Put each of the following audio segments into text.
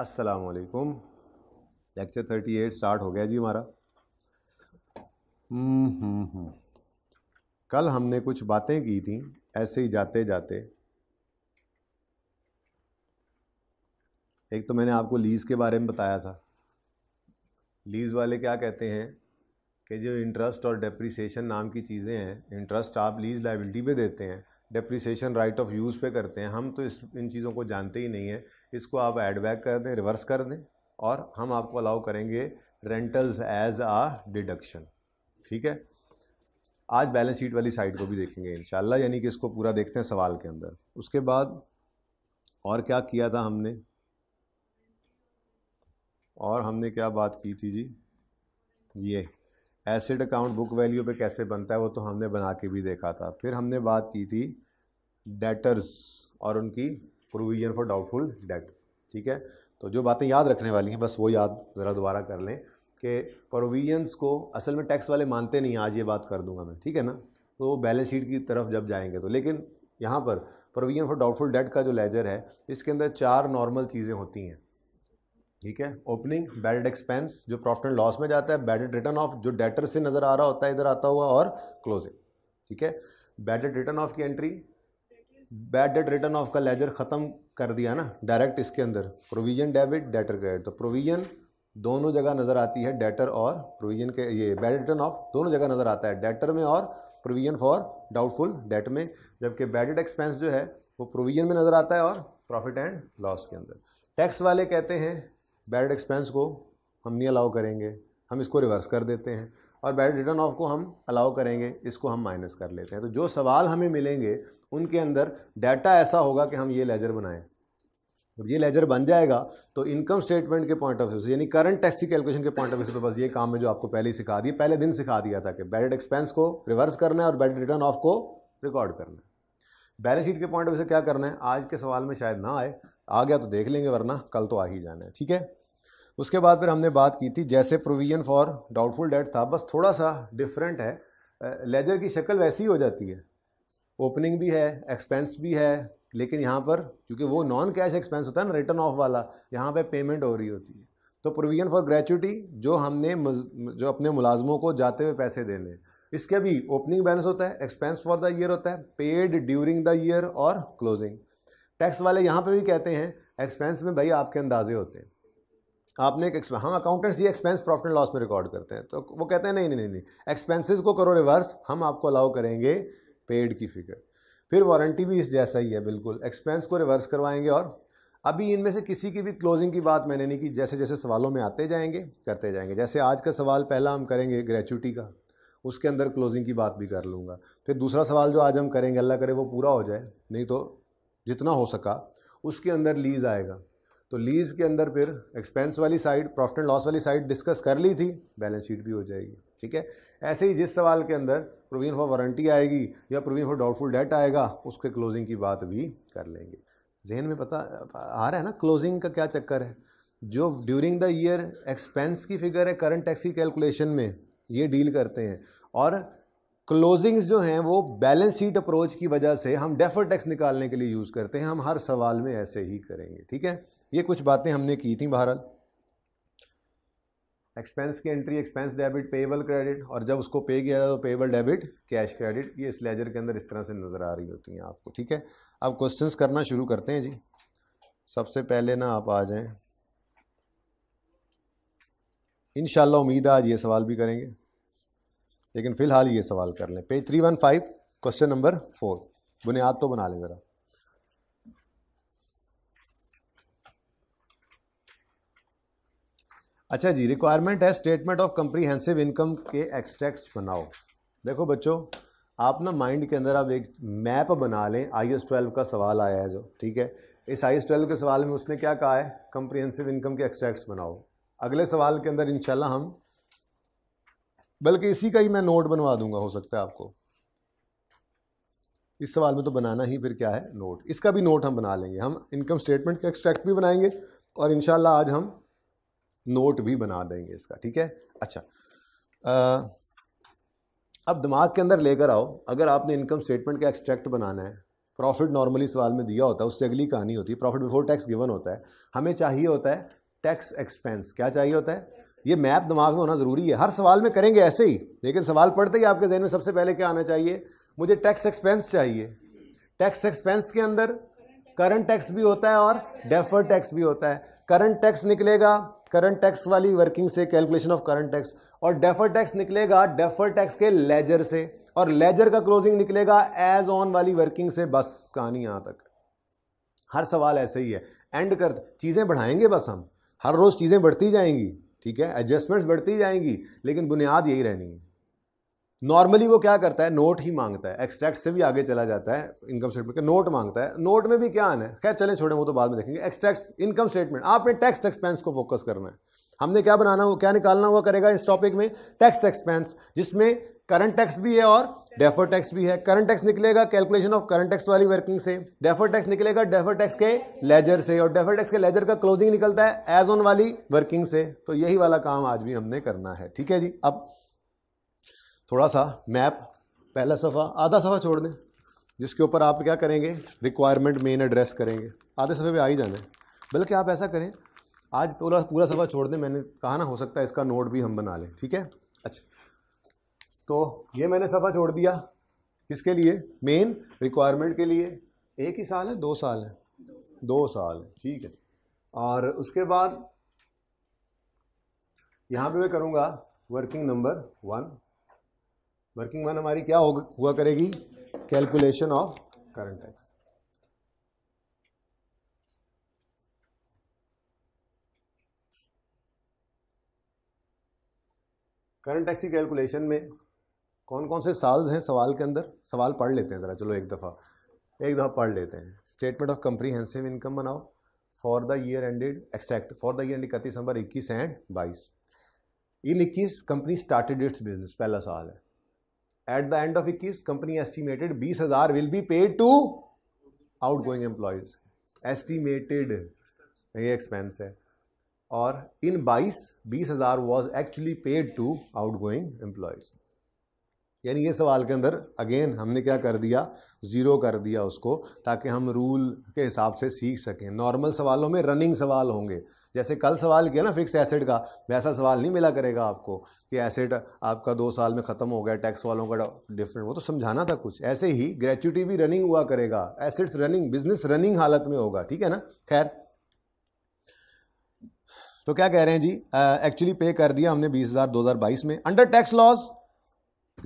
अस्सलाम lecture thirty eight start हो गया जी हमारा हम्म, हम्म, हम्म। कल हमने कुछ बातें की थी ऐसे ही जाते जाते एक तो मैंने आपको लीज़ के बारे में बताया था लीज़ वाले क्या कहते हैं कि जो इंटरेस्ट और डेप्रिसिएशन नाम की चीज़ें हैं इंटरेस्ट आप लीज़ लाइबिलिटी पे देते हैं डिप्रिसिएशन राइट ऑफ यूज़ पे करते हैं हम तो इस इन चीज़ों को जानते ही नहीं है इसको आप एड बैक कर दें रिवर्स कर दें और हम आपको अलाउ करेंगे रेंटल्स एज आ डिडक्शन ठीक है आज बैलेंस शीट वाली साइड को भी देखेंगे इन यानी कि इसको पूरा देखते हैं सवाल के अंदर उसके बाद और क्या किया था हमने और हमने क्या बात की थी जी ये एसिड अकाउंट बुक वैल्यू पे कैसे बनता है वो तो हमने बना के भी देखा था फिर हमने बात की थी डेटर्स और उनकी प्रोविजन फॉर डाउटफुल डेट ठीक है तो जो बातें याद रखने वाली हैं बस वो याद ज़रा दोबारा कर लें कि प्रोविजंस को असल में टैक्स वाले मानते नहीं आज ये बात कर दूंगा मैं ठीक है ना तो बैलेंस शीट की तरफ जब जाएंगे तो लेकिन यहाँ पर प्रोविजन फॉर डाउटफुल डेट का जो लेजर है इसके अंदर चार नॉर्मल चीज़ें होती हैं ठीक है ओपनिंग बैडेड एक्सपेंस जो प्रॉफिट एंड लॉस में जाता है बैडेड रिटर्न ऑफ जो डेटर से नज़र आ रहा होता है इधर आता हुआ और क्लोजिंग ठीक है बैडेड रिटर्न ऑफ की entry bad debt written off का लेजर ख़त्म कर दिया ना डायरेक्ट इसके अंदर प्रोविजन डेबिट डेटर क्रेडिट तो प्रोविजन दोनों जगह नज़र आती है डेटर और प्रोविजन के ये बैड रिटर्न ऑफ दोनों जगह नज़र आता है डेटर में और प्रोविजन फॉर डाउटफुल डेट में जबकि बैडेड एक्सपेंस जो है वो प्रोविजन में नज़र आता है और प्रॉफिट एंड लॉस के अंदर टैक्स वाले कहते हैं बैड एक्सपेंस को हम नहीं अलाउ करेंगे हम इसको रिवर्स कर देते हैं और बैड रिटर्न ऑफ को हम अलाउ करेंगे इसको हम माइनस कर लेते हैं तो जो सवाल हमें मिलेंगे उनके अंदर डाटा ऐसा होगा कि हम ये लेजर बनाएं जब ये लेजर बन जाएगा तो इनकम स्टेटमेंट के पॉइंट ऑफ व्यू से यानी करंट टैक्स की कैलकुलेशन के पॉइंट ऑफ व्यू से तो बस ये काम है जो आपको पहले ही सिखा दिया पहले दिन सिखा दिया था कि बैड एक्सपेंस को रिवर्स करना है और बैड रिटर्न ऑफ को रिकॉर्ड करना है बैलेंस शीट के पॉइंट ऑफ व्यू से क्या करना है आज के सवाल में शायद ना आए आ गया तो देख लेंगे वरना कल तो आ ही जाना है ठीक है उसके बाद फिर हमने बात की थी जैसे प्रोविज़न फॉर डाउटफुल डेट था बस थोड़ा सा डिफरेंट है लेजर की शक्ल वैसी ही हो जाती है ओपनिंग भी है एक्सपेंस भी है लेकिन यहाँ पर क्योंकि वो नॉन कैश एक्सपेंस होता है ना रिटर्न ऑफ वाला यहाँ पे पेमेंट हो रही होती है तो प्रोविज़न फॉर ग्रेचुटी जो हमने जो अपने मुलाजमों को जाते हुए पैसे देने इसके भी ओपनिंग बैलेंस होता है एक्सपेंस फॉर द ईयर होता है पेड ड्यूरिंग द ईयर और क्लोजिंग टैक्स वाले यहाँ पर भी कहते हैं एक्सपेंस में भाई आपके अंदाजे होते हैं आपने एक हाँ अकाउंटेंट्स ये एक्सपेंस प्रॉफिट एंड लॉस में रिकॉर्ड करते हैं तो वो कहते हैं नहीं नहीं नहीं नहीं एक्सपेंसेस को करो रिवर्स हम आपको अलाउ करेंगे पेड की फिगर फिर वारंटी भी इस जैसा ही है बिल्कुल एक्सपेंस को रिवर्स करवाएंगे और अभी इनमें से किसी की भी क्लोजिंग की बात मैंने नहीं की जैसे जैसे सवालों में आते जाएंगे करते जाएंगे जैसे आज का सवाल पहला हम करेंगे ग्रेचुटी का उसके अंदर क्लोजिंग की बात भी कर लूँगा फिर दूसरा सवाल जो आज हम करेंगे अल्लाह करे वो पूरा हो जाए नहीं तो जितना हो सका उसके अंदर लीज आएगा तो लीज के अंदर फिर एक्सपेंस वाली साइड प्रॉफिट एंड लॉस वाली साइड डिस्कस कर ली थी बैलेंस शीट भी हो जाएगी ठीक है ऐसे ही जिस सवाल के अंदर प्रोविजन फॉर वारंटी आएगी या प्रोविजन फॉर डाउटफुल डेट आएगा उसके क्लोजिंग की बात भी कर लेंगे जहन में पता आ रहा है ना क्लोजिंग का क्या चक्कर है जो ड्यूरिंग द ईयर एक्सपेंस की फिगर है करंट टैक्स की कैलकुलेशन में ये डील करते हैं और क्लोजिंग्स जो हैं वो बैलेंस शीट अप्रोच की वजह से हम डेफर टैक्स निकालने के लिए यूज़ करते हैं हम हर सवाल में ऐसे ही करेंगे ठीक है ये कुछ बातें हमने की थी बहरहाल एक्सपेंस की entry expense debit payable credit और जब उसको पे किया जाए तो पेबल डेबिट कैश क्रेडिट ये इस लेजर के अंदर इस तरह से नज़र आ रही होती हैं आपको ठीक है अब क्वेश्चंस करना शुरू करते हैं जी सबसे पहले ना आप आ जाएं इन उम्मीद है आज ये सवाल भी करेंगे लेकिन फ़िलहाल ये सवाल कर लें page three one five question number four बुनियाद तो बना लें ज़रा अच्छा जी रिक्वायरमेंट है स्टेटमेंट ऑफ कंप्रीहेंसिव इनकम के एक्सट्रैक्ट्स बनाओ देखो बच्चों आप ना माइंड के अंदर आप एक मैप बना लें आई एस ट्वेल्व का सवाल आया है जो ठीक है इस आई एस ट्वेल्व के सवाल में उसने क्या कहा है कंप्रीहेंसिव इनकम के एक्सट्रैक्ट्स बनाओ अगले सवाल के अंदर इंशाल्लाह हम बल्कि इसी का ही मैं नोट बनवा दूंगा हो सकता है आपको इस सवाल में तो बनाना ही फिर क्या है नोट इसका भी नोट हम बना लेंगे हम इनकम स्टेटमेंट के एक्सट्रैक्ट भी बनाएंगे और इनशाला आज हम नोट भी बना देंगे इसका ठीक है अच्छा आ, अब दिमाग के अंदर लेकर आओ अगर आपने इनकम स्टेटमेंट का एक्सट्रैक्ट बनाना है प्रॉफिट नॉर्मली सवाल में दिया होता है उससे अगली कहानी होती है प्रॉफिट बिफोर टैक्स गिवन होता है हमें चाहिए होता है टैक्स एक्सपेंस क्या चाहिए होता है ये मैप दिमाग में होना ज़रूरी है हर सवाल में करेंगे ऐसे ही लेकिन सवाल पढ़ते ही आपके जहन में सबसे पहले क्या आना चाहिए मुझे टैक्स एक्सपेंस चाहिए टैक्स एक्सपेंस के अंदर करंट टैक्स भी होता है और डेफर टैक्स भी होता है करंट टैक्स निकलेगा करंट टैक्स वाली वर्किंग से कैलकुलेशन ऑफ करंट टैक्स और डेफर टैक्स निकलेगा डेफर टैक्स के लेजर से और लेजर का क्लोजिंग निकलेगा एज ऑन वाली वर्किंग से बस कहानी यहाँ तक हर सवाल ऐसे ही है एंड कर चीज़ें बढ़ाएंगे बस हम हर रोज़ चीज़ें बढ़ती जाएंगी ठीक है एडजस्टमेंट्स बढ़ती जाएंगी लेकिन बुनियाद यही रहनी है नॉर्मली वो क्या करता है नोट ही मांगता है एक्सट्रैक्ट से भी आगे चला जाता है इनकम स्टेटमेंट का नोट मांगता है नोट में भी क्या आना है खैर चले छोड़े वो तो बाद में देखेंगे एक्सट्रैक्ट इनकम स्टेटमेंट आपने टैक्स एक्सपेंस को फोकस करना है हमने क्या बनाना हो क्या निकालना हुआ करेगा इस टॉपिक में टैक्स एक्सपेंस जिसमें करंट टैक्स भी है और डेफर टैक्स भी है करंट टैक्स निकलेगा कैलकुलेशन ऑफ करंट टैक्स वाली वर्किंग से डेफर टैक्स निकलेगा डेफर टैक्स के लेजर से और डेफर टैक्स के लेजर का क्लोजिंग निकलता है एज ऑन वाली वर्किंग से तो यही वाला काम आज भी हमने करना है ठीक है जी अब थोड़ा सा मैप पहला सफ़ा आधा सफ़ा छोड़ दें जिसके ऊपर आप क्या करेंगे रिक्वायरमेंट मेन एड्रेस करेंगे आधे सफ़े पे आ ही जाना है बल्कि आप ऐसा करें आज पूरा पूरा सफ़ा छोड़ दें मैंने कहा ना हो सकता है इसका नोट भी हम बना लें ठीक है अच्छा तो ये मैंने सफ़ा छोड़ दिया किसके लिए मेन रिक्वायरमेंट के लिए एक ही साल है दो साल है दो साल है ठीक है और उसके बाद यहाँ पे मैं करूँगा वर्किंग नंबर वन वर्किंग मैन हमारी क्या हुआ करेगी calculation of current tax current tax की कैलकुलेशन में कौन कौन से साल्स हैं सवाल के अंदर सवाल पढ़ लेते हैं ज़रा चलो एक दफ़ा एक दफ़ा पढ़ लेते हैं स्टेटमेंट ऑफ कंप्रीहेंसिव इनकम बनाओ for the year ended extract for the year end इकतीस नंबर इक्कीस एंड बाईस इन इक्कीस कंपनी स्टार्टेड इट्स बिजनेस पहला साल है एट द एंड ऑफ इक्कीस कंपनी एस्टिमेटेड बीस हजार will be paid to outgoing employees estimated ये एक्सपेंस है और इन बाईस बीस हजार was actually paid to outgoing employees यानी ये सवाल के अंदर अगेन हमने क्या कर दिया जीरो कर दिया उसको ताकि हम रूल के हिसाब से सीख सकें नॉर्मल सवालों में रनिंग सवाल होंगे जैसे कल सवाल किया ना फिक्स एसेट का वैसा सवाल नहीं मिला करेगा आपको कि एसेट आपका दो साल में ख़त्म हो गया टैक्स वालों का डिफरेंट वो तो समझाना था कुछ ऐसे ही ग्रेचुटी भी रनिंग हुआ करेगा एसेट्स रनिंग बिजनेस रनिंग हालत में होगा ठीक है ना खैर तो क्या कह रहे हैं जी एक्चुअली uh, पे कर दिया हमने बीस हज़ार दो हज़ार बाईस में under tax laws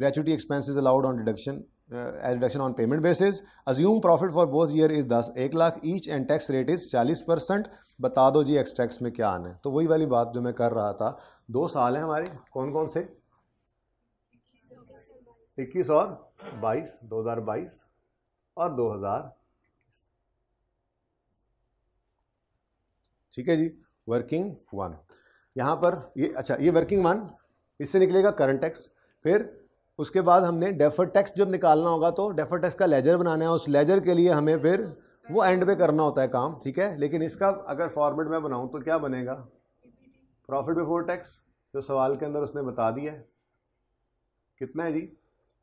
gratuity expenses allowed on deduction as deduction on payment basis assume profit for both year is दस एक lakh each and tax rate is चालीस परसेंट बता दो जी एक्सट्रैक्ट्स में क्या आना है तो वही वाली बात जो मैं कर रहा था दो साल हैं हमारे कौन कौन से इक्कीस और 22 दो हज़ार बाईस और दो हज़ार ठीक है जी वर्किंग वन यहाँ पर ये अच्छा ये वर्किंग वन इससे निकलेगा करंट टैक्स फिर उसके बाद हमने डेफर टैक्स जब निकालना होगा तो डेफर टैक्स का लेजर बनाना है उस लेजर के लिए हमें फिर वो एंड में करना होता है काम ठीक है लेकिन इसका अगर फॉर्मेट मैं बनाऊँ तो क्या बनेगा प्रॉफिट बिफोर टैक्स जो सवाल के अंदर उसने बता दिया है कितना है जी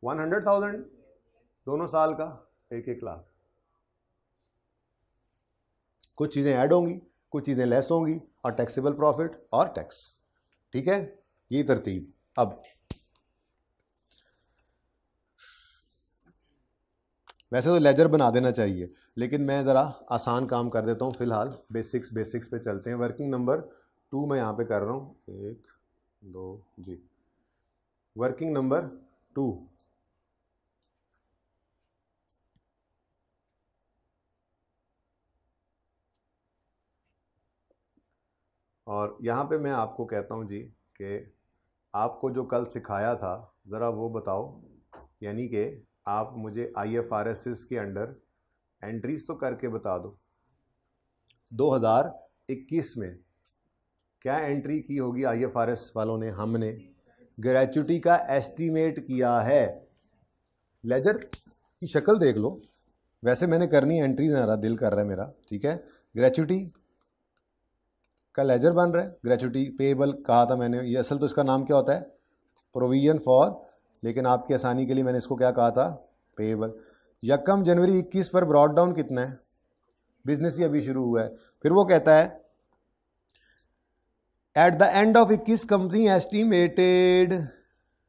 वन हंड्रेड थाउजेंड दोनों साल का एक एक लाख कुछ चीज़ें ऐड होंगी कुछ चीज़ें लेस होंगी और टैक्सेबल प्रॉफिट और टैक्स ठीक है ये तरतीब अब वैसे तो लेजर बना देना चाहिए लेकिन मैं ज़रा आसान काम कर देता हूँ फ़िलहाल बेसिक्स बेसिक्स पे चलते हैं वर्किंग नंबर टू मैं यहाँ पे कर रहा हूँ एक दो जी वर्किंग नंबर टू और यहाँ पे मैं आपको कहता हूँ जी कि आपको जो कल सिखाया था ज़रा वो बताओ यानी कि आप मुझे I F R S S के अंडर एंट्रीज तो करके बता दो 2021 में क्या एंट्री की होगी आई एफ आर एस वालों ने हमने ग्रेचुटी का एस्टीमेट किया है लेजर की शक्ल देख लो वैसे मैंने करनी एंट्री ना दिल कर रहा है मेरा ठीक है ग्रेचुटी का लेजर बन रहा है ग्रेचुटी पेबल कहा था मैंने ये असल तो इसका नाम क्या होता है प्रोविजन फॉर लेकिन आपकी आसानी के लिए मैंने इसको क्या कहा था पेएबल यकम जनवरी इक्कीस पर ब्रॉड डाउन कितना है बिजनेस ही अभी शुरू हुआ है फिर वो कहता है एट द एंड ऑफ इक्कीस कंपनी एस्टीमेटेड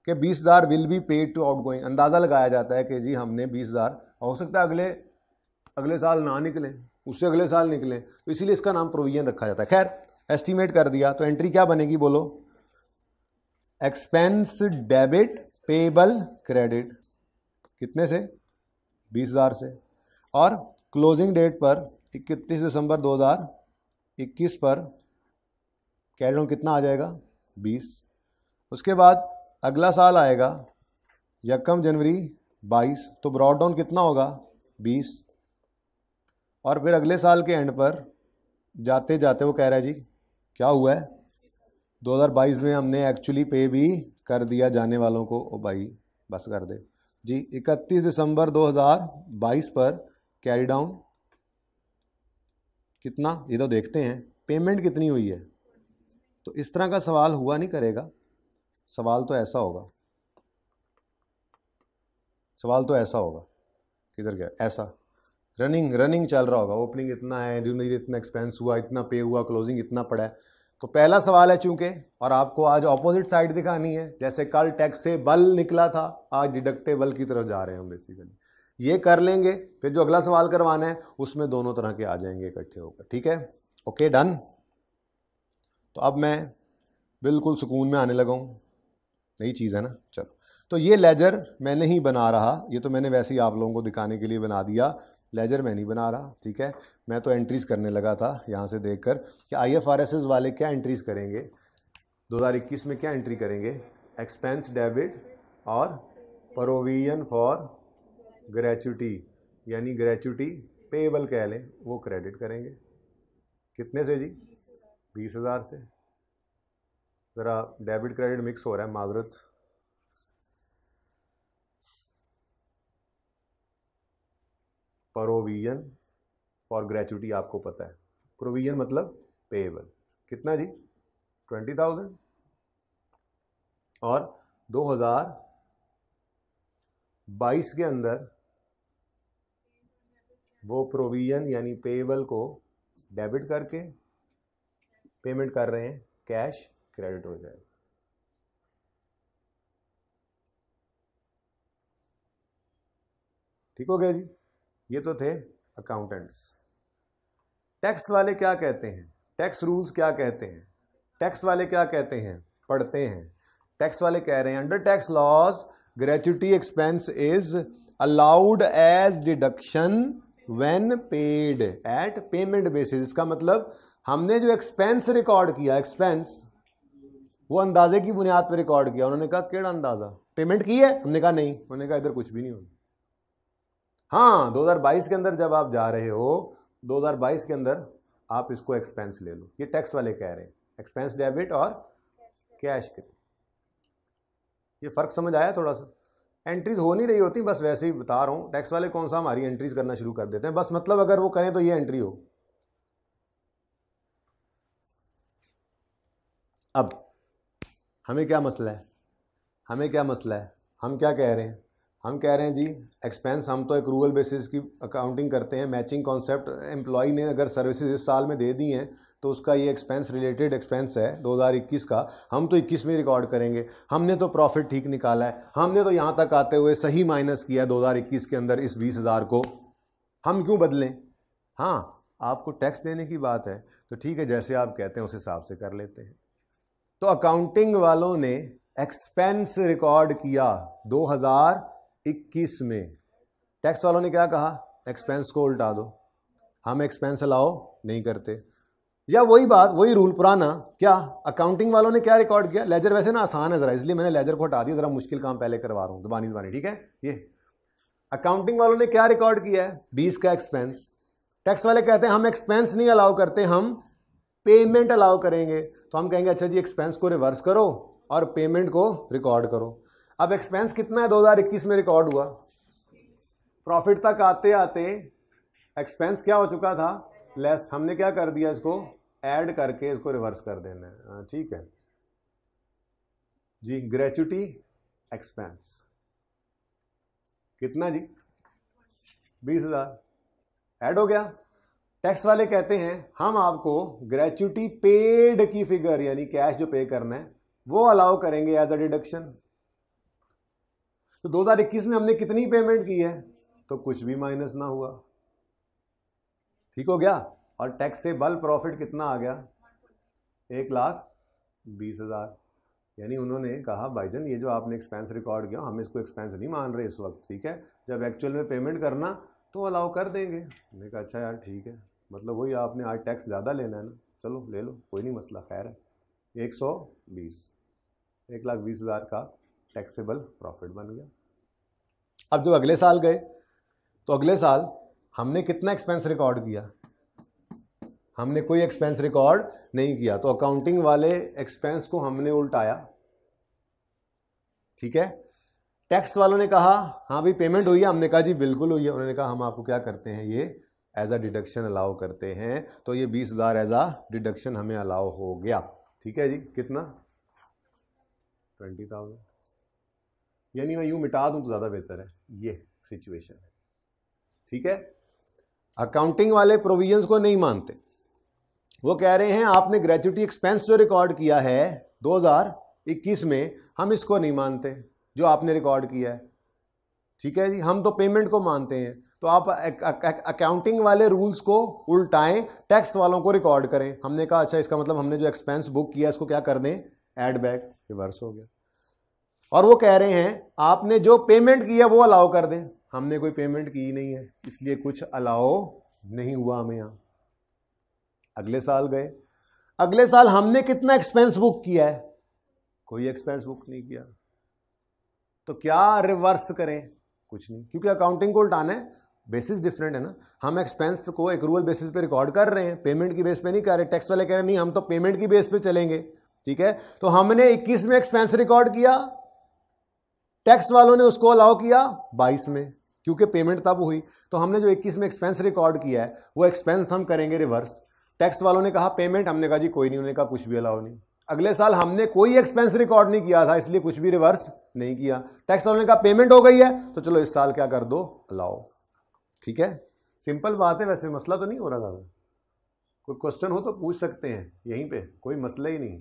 के बीस हज़ार will be paid to outgoing अंदाज़ा लगाया जाता है कि जी हमने बीस हज़ार हो सकता है अगले अगले साल ना निकलें उससे अगले साल निकलें तो इसीलिए इसका नाम प्रोविजन रखा जाता है खैर एस्टिमेट कर दिया तो एंट्री क्या बनेगी बोलो एक्सपेंस डेबिट पेबल क्रेडिट कितने से बीस हज़ार से और क्लोजिंग डेट पर इकतीस दिसंबर 2021 पर कैश कितना आ जाएगा बीस उसके बाद अगला साल आएगा यकम जनवरी बाईस तो ब्रॉड डाउन कितना होगा बीस और फिर अगले साल के एंड पर जाते जाते वो कह रहा है जी क्या हुआ है 2022 में हमने एक्चुअली पे भी कर दिया जाने वालों को ओ भाई बस कर दे जी 31 दिसंबर 2022 पर कैरी डाउन कितना ये तो देखते हैं पेमेंट कितनी हुई है तो इस तरह का सवाल हुआ नहीं करेगा सवाल तो ऐसा होगा सवाल तो ऐसा होगा किधर गया ऐसा रनिंग रनिंग चल रहा होगा ओपनिंग इतना है ड्यूनरी इतना एक्सपेंस हुआ इतना पे हुआ क्लोजिंग इतना पड़ा है तो पहला सवाल है चूंकि और आपको आज ऑपोजिट साइड दिखानी है जैसे कल टैक्स से बल निकला था आज डिडक्टेबल की तरफ जा रहे हैं हम बेसिकली ये कर लेंगे फिर जो अगला सवाल करवाना है उसमें दोनों तरह के आ जाएंगे इकट्ठे होकर ठीक है ओके डन तो अब मैं बिल्कुल सुकून में आने लगा हूँ नई चीज़ है ना चलो तो ये लेजर मैंने ही बना रहा ये तो मैंने वैसे ही आप लोगों को दिखाने के लिए बना दिया लेजर मैं नहीं बना रहा ठीक है मैं तो एंट्रीज़ करने लगा था यहाँ से देख कर कि I F R S S वाले क्या एंट्रीज़ करेंगे 2021 में क्या एंट्री करेंगे एक्सपेंस डेबिट और प्रोविजन फॉर ग्रेचुटी यानी ग्रेचुटी पेबल कह लें वो क्रेडिट करेंगे कितने से जी बीस हज़ार से ज़रा डेबिट क्रेडिट मिक्स हो रहा है माजरत प्रोविजन फॉर ग्रेचुटी आपको पता है प्रोविजन मतलब पेएबल कितना जी ट्वेंटी थाउजेंड और दो हज़ार बाईस के अंदर वो प्रोविजन यानी पेएबल को डेबिट करके पेमेंट कर रहे हैं कैश क्रेडिट हो जाएगा ठीक हो गया जी ये तो थे अकाउंटेंट्स टैक्स वाले क्या कहते हैं टैक्स रूल्स क्या कहते हैं टैक्स वाले क्या कहते हैं पढ़ते हैं टैक्स वाले कह रहे हैं under tax laws gratuity expense is allowed as deduction when paid at payment basis इसका मतलब हमने जो एक्सपेंस रिकॉर्ड किया एक्सपेंस वो अंदाजे की बुनियाद पर रिकॉर्ड किया उन्होंने कहा केड़ा अंदाजा पेमेंट की है हमने कहा नहीं उन्होंने कहा इधर कुछ भी नहीं होना हाँ 2022 के अंदर जब आप जा रहे हो 2022 के अंदर आप इसको एक्सपेंस ले लो ये टैक्स वाले कह रहे हैं एक्सपेंस डेबिट और कैश क्रेडिट ये फ़र्क समझ आया थोड़ा सा एंट्रीज हो नहीं रही होती बस वैसे ही बता रहा हूँ टैक्स वाले कौन सा हमारी एंट्रीज करना शुरू कर देते हैं बस मतलब अगर वो करें तो ये एंट्री हो अब हमें क्या मसला है हमें क्या मसला है हम क्या कह रहे हैं हम कह रहे हैं जी एक्सपेंस हम तो एक रूअल बेसिस की अकाउंटिंग करते हैं मैचिंग कॉन्सेप्ट एम्प्लॉई ने अगर सर्विसेज इस साल में दे दी हैं तो उसका ये एक्सपेंस रिलेटेड एक्सपेंस है 2021 का हम तो 21 में रिकॉर्ड करेंगे हमने तो प्रॉफिट ठीक निकाला है हमने तो यहाँ तक आते हुए सही माइनस किया 2021 के अंदर इस बीस हज़ार को हम क्यों बदलें हाँ आपको टैक्स देने की बात है तो ठीक है जैसे आप कहते हैं उस हिसाब से कर लेते हैं तो अकाउंटिंग वालों ने एक्सपेंस रिकॉर्ड किया 2000 इक्कीस में टैक्स वालों ने क्या कहा एक्सपेंस को उल्टा दो हम एक्सपेंस अलाओ नहीं करते या वही बात वही रूल पुराना क्या अकाउंटिंग वालों ने क्या रिकॉर्ड किया लेजर वैसे ना आसान है ज़रा इसलिए मैंने लेजर को हटा दिया ज़रा मुश्किल काम पहले करवा रहा हूँ दुबानी दुबानी ठीक है ये अकाउंटिंग वालों ने क्या रिकॉर्ड किया है बीस का एक्सपेंस टैक्स वाले कहते हैं हम एक्सपेंस नहीं अलाउ करते हम पेमेंट अलाउ करेंगे तो हम कहेंगे अच्छा जी एक्सपेंस को रिवर्स करो और पेमेंट को रिकॉर्ड करो अब एक्सपेंस कितना है 2021 में रिकॉर्ड हुआ प्रॉफिट तक आते आते एक्सपेंस क्या हो चुका था लेस हमने क्या कर दिया इसको ऐड करके इसको रिवर्स कर देना है हाँ, ठीक है जी ग्रेचुटी एक्सपेंस कितना जी बीस हजार ऐड हो गया टैक्स वाले कहते हैं हम आपको ग्रेचुटी पेड की फिगर यानी कैश जो पे करना है वो अलाउ करेंगे एज अ डिडक्शन तो 2021 में हमने कितनी पेमेंट की है तो कुछ भी माइनस ना हुआ ठीक हो गया और टैक्स से बल प्रॉफिट कितना आ गया एक लाख बीस हजार यानी उन्होंने कहा भाईजन ये जो आपने एक्सपेंस रिकॉर्ड किया हम इसको एक्सपेंस नहीं मान रहे इस वक्त ठीक है जब एक्चुअल में पेमेंट करना तो अलाउ कर देंगे मैंने कहा अच्छा यार ठीक है मतलब वही आपने आज टैक्स ज़्यादा लेना है ना चलो ले लो कोई नहीं मसला खैर है एक सौ बीस एक लाख बीस हज़ार का टैक्सेबल प्रॉफिट बन गया अब जब अगले साल गए तो अगले साल हमने कितना एक्सपेंस रिकॉर्ड किया हमने कोई एक्सपेंस रिकॉर्ड नहीं किया तो अकाउंटिंग वाले एक्सपेंस को हमने उल्टाया ठीक है टैक्स वालों ने कहा हाँ भाई पेमेंट हुई है हमने कहा जी बिल्कुल हुई है उन्होंने कहा हम आपको क्या करते हैं ये एज अ डिडक्शन अलाउ करते हैं तो ये बीस हज़ार एज अ डिडक्शन हमें अलाउ हो गया ठीक है जी कितना ट्वेंटी थाउजेंड यानी मैं यूं मिटा दूं तो ज़्यादा बेहतर है ये सिचुएशन है ठीक है अकाउंटिंग वाले प्रोविजंस को नहीं मानते वो कह रहे हैं आपने ग्रेचुटी एक्सपेंस जो रिकॉर्ड किया है 2021 में हम इसको नहीं मानते जो आपने रिकॉर्ड किया है ठीक है जी हम तो पेमेंट को मानते हैं तो आप अकाउंटिंग वाले रूल्स को उल्टाएं टैक्स वालों को रिकॉर्ड करें हमने कहा अच्छा इसका मतलब हमने जो एक्सपेंस बुक किया इसको क्या कर दें एड बैक रिवर्स हो गया और वो कह रहे हैं आपने जो पेमेंट किया वो अलाउ कर दें हमने कोई पेमेंट की नहीं है इसलिए कुछ अलाउ नहीं हुआ हमें यहाँ अगले साल गए अगले साल हमने कितना एक्सपेंस बुक किया है कोई एक्सपेंस बुक नहीं किया तो क्या रिवर्स करें कुछ नहीं क्योंकि अकाउंटिंग को उल्टाना है बेसिस डिफरेंट है ना हम एक्सपेंस को एक रूल बेसिस पे रिकॉर्ड कर रहे हैं पेमेंट की बेस पे नहीं कर रहे टैक्स वाले कह रहे हैं नहीं हम तो पेमेंट की बेस पे चलेंगे ठीक है तो हमने 21 में एक्सपेंस रिकॉर्ड किया टैक्स वालों ने उसको अलाउ किया बाईस में क्योंकि पेमेंट तब हुई तो हमने जो इक्कीस में एक्सपेंस रिकॉर्ड किया है वो एक्सपेंस हम करेंगे रिवर्स टैक्स वालों ने कहा पेमेंट हमने कहा जी कोई नहीं उन्होंने कहा कुछ भी अलाउ नहीं अगले साल हमने कोई एक्सपेंस रिकॉर्ड नहीं किया था इसलिए कुछ भी रिवर्स नहीं किया टैक्स वालों ने कहा पेमेंट हो गई है तो चलो इस साल क्या कर दो अलाओ ठीक है सिंपल बात है वैसे मसला तो नहीं हो रहा था कोई क्वेश्चन हो तो पूछ सकते हैं यहीं पे कोई मसला ही नहीं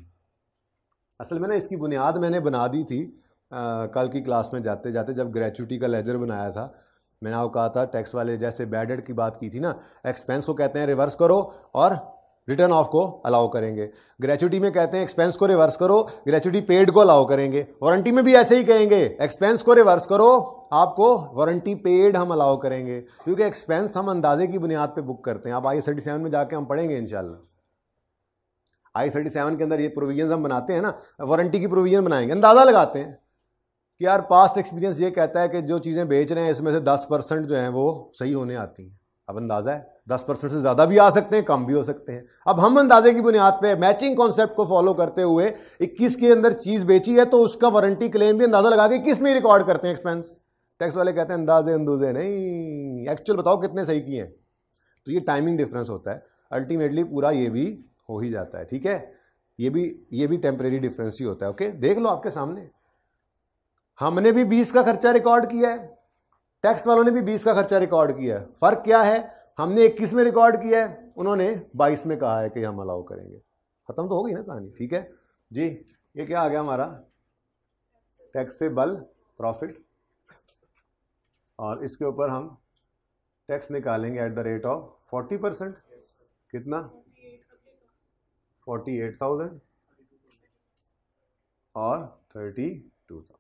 असल में ना इसकी बुनियाद मैंने बना दी थी कल की क्लास में जाते जाते जब ग्रेचुटी का लेजर बनाया था मैंने आपको कहा था टैक्स वाले जैसे बैडेड की बात की थी ना एक्सपेंस को कहते हैं रिवर्स करो और रिटर्न ऑफ को अलाउ करेंगे ग्रेचुटी में कहते हैं एक्सपेंस को रिवर्स करो ग्रेचुटी पेड को अलाउ करेंगे वारंटी में भी ऐसे ही कहेंगे एक्सपेंस को रिवर्स करो आपको वारंटी पेड हम अलाउ करेंगे क्योंकि एक्सपेंस हम अंदाजे की बुनियाद पे बुक करते हैं आप आई थर्टी सेवन में जाके हम पढ़ेंगे इनशाला आई थर्टी सेवन के अंदर ये प्रोविजन हम बनाते हैं ना वारंटी की प्रोविजन बनाएंगे अंदाजा लगाते हैं कि यार पास्ट एक्सपीरियंस ये कहता है कि जो चीज़ें बेच रहे हैं इसमें से दस परसेंट जो हैं वो सही होने आती हैं अब अंदाज़ा है दस परसेंट से ज़्यादा भी आ सकते हैं कम भी हो सकते हैं अब हम अंदाजे की बुनियाद पे मैचिंग कॉन्सेप्ट को फॉलो करते हुए 21 के अंदर चीज़ बेची है तो उसका वारंटी क्लेम भी अंदाज़ा लगा के किस में रिकॉर्ड करते हैं एक्सपेंस टैक्स वाले कहते हैं अंदाजे अंदूजे नहीं एक्चुअल बताओ कितने सही किए हैं तो ये टाइमिंग डिफरेंस होता है अल्टीमेटली पूरा ये भी हो ही जाता है ठीक है ये भी ये भी टेम्परेरी डिफरेंस ही होता है ओके देख लो आपके सामने हमने भी बीस का खर्चा रिकॉर्ड किया है टैक्स वालों ने भी बीस का खर्चा रिकॉर्ड किया है फ़र्क क्या है हमने इक्कीस में रिकॉर्ड किया है उन्होंने बाईस में कहा है कि हम अलाउ करेंगे ख़त्म तो होगी ना कहानी ठीक है जी ये क्या आ गया हमारा टैक्सेबल प्रॉफिट और इसके ऊपर हम टैक्स निकालेंगे at the rate of forty percent कितना फोर्टी एट थाउजेंड और थर्टी टू थाउजेंड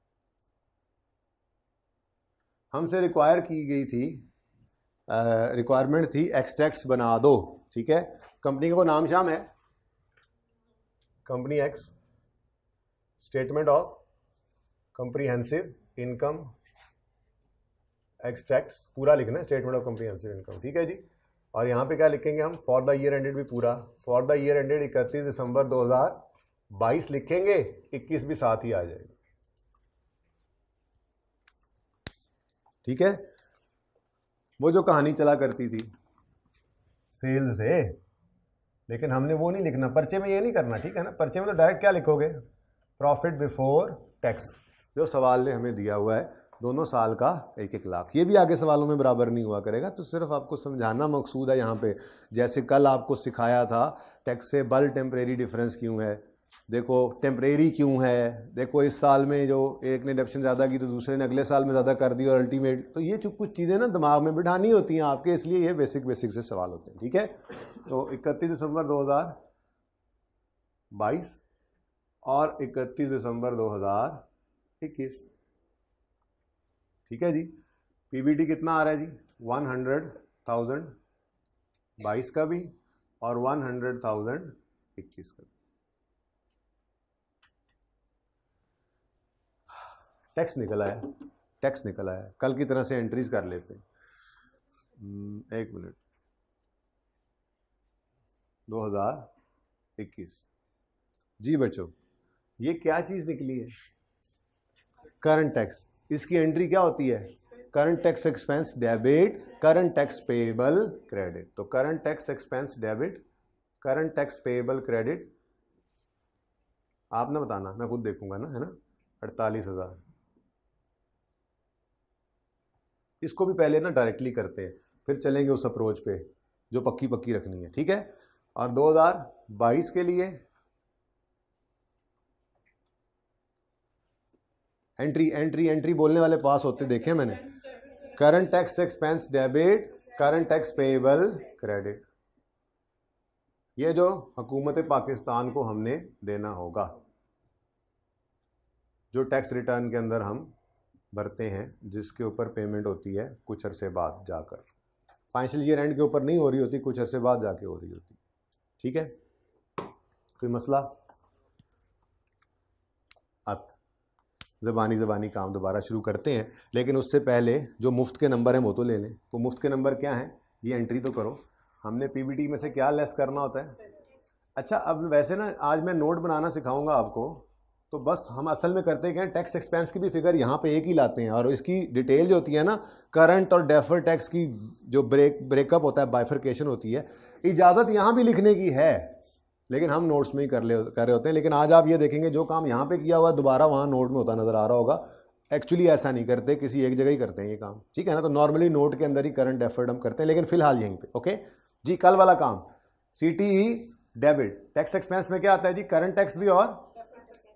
हमसे रिक्वायर की गई थी रिक्वायरमेंट थी एक्सट्रैक्ट्स बना दो ठीक है कंपनी को नाम शाम है company X statement of comprehensive income extracts पूरा लिखना है स्टेटमेंट ऑफ कंप्रीहेंसिव इनकम ठीक है जी और यहाँ पे क्या लिखेंगे हम फॉर द ईयर एंडेड भी पूरा फॉर द ईयर एंडेड इकतीस दिसंबर 2022 लिखेंगे 21 भी साथ ही आ जाएगा ठीक है वो जो कहानी चला करती थी सेल से लेकिन हमने वो नहीं लिखना पर्चे में ये नहीं करना ठीक है ना पर्चे में तो डायरेक्ट क्या लिखोगे प्रॉफिट बिफोर टैक्स जो सवाल ने हमें दिया हुआ है दोनों साल का एक एक लाख ये भी आगे सवालों में बराबर नहीं हुआ करेगा तो सिर्फ आपको समझाना मकसूद है यहाँ पे जैसे कल आपको सिखाया था टैक्सेबल टेम्परेरी डिफरेंस क्यों है देखो टेम्परेरी क्यों है देखो इस साल में जो एक ने डेप्शन ज़्यादा की तो दूसरे ने अगले साल में ज़्यादा कर दी और अल्टीमेट तो ये कुछ चीज़ें ना दिमाग में बिठानी होती हैं आपके इसलिए ये बेसिक बेसिक से सवाल होते हैं ठीक है तो इकतीस दिसंबर 2022 और इकतीस दिसंबर 2021 ठीक है जी पी कितना आ रहा है जी वन हंड्रेड थाउजेंड बाईस का भी और वन हंड्रेड थाउजेंड इक्कीस का भी टैक्स निकल आया टैक्स निकल आया कल की तरह से एंट्रीज कर लेते हैं हम्म, एक मिनट 2021 जी बच्चों ये क्या चीज़ निकली है करंट टैक्स इसकी एंट्री क्या होती है current tax expense debit current tax payable credit तो current tax expense debit current tax payable credit आप ना बताना मैं खुद देखूंगा ना है ना अड़तालीस हज़ार इसको भी पहले ना डायरेक्टली करते हैं फिर चलेंगे उस अप्रोच पे जो पक्की पक्की रखनी है ठीक है और 2022 के लिए एंट्री एंट्री एंट्री बोलने वाले पास होते देखे मैंने current tax expense debit current tax payable credit ये जो हकूमत पाकिस्तान को हमने देना होगा जो टैक्स रिटर्न के अंदर हम भरते हैं जिसके ऊपर पेमेंट होती है कुछ अरसे बाद जाकर फाइनेंशियल ईयर एंड के ऊपर नहीं हो रही होती कुछ अरसे बाद जाके हो रही होती ठीक है कोई मसला अब ज़बानी ज़बानी काम दोबारा शुरू करते हैं लेकिन उससे पहले जो मुफ्त के नंबर हैं वो तो ले लें तो मुफ्त के नंबर क्या हैं ये एंट्री तो करो हमने पीबीटी में से क्या लेस करना होता है अच्छा अब वैसे ना आज मैं नोट बनाना सिखाऊंगा आपको तो बस हम असल में करते क्या टैक्स एक्सपेंस की भी फिगर यहाँ पे एक ही लाते हैं और इसकी डिटेल जो होती है ना करंट और डेफर टैक्स की जो ब्रेक ब्रेकअप होता है बाइफरकेशन होती है इजाज़त यहाँ भी लिखने की है लेकिन हम नोट्स में ही कर ले कर रहे होते हैं लेकिन आज आप ये देखेंगे जो काम यहाँ पे किया हुआ है दोबारा वहाँ नोट में होता नज़र आ रहा होगा एक्चुअली ऐसा नहीं करते किसी एक जगह ही करते हैं ये काम ठीक है ना तो नॉर्मली नोट के अंदर ही करंट डेफर्ड हम करते हैं लेकिन फिलहाल यहीं पे ओके जी कल वाला काम सी डेबिट टैक्स एक्सपेंस में क्या आता है जी करंट टैक्स भी और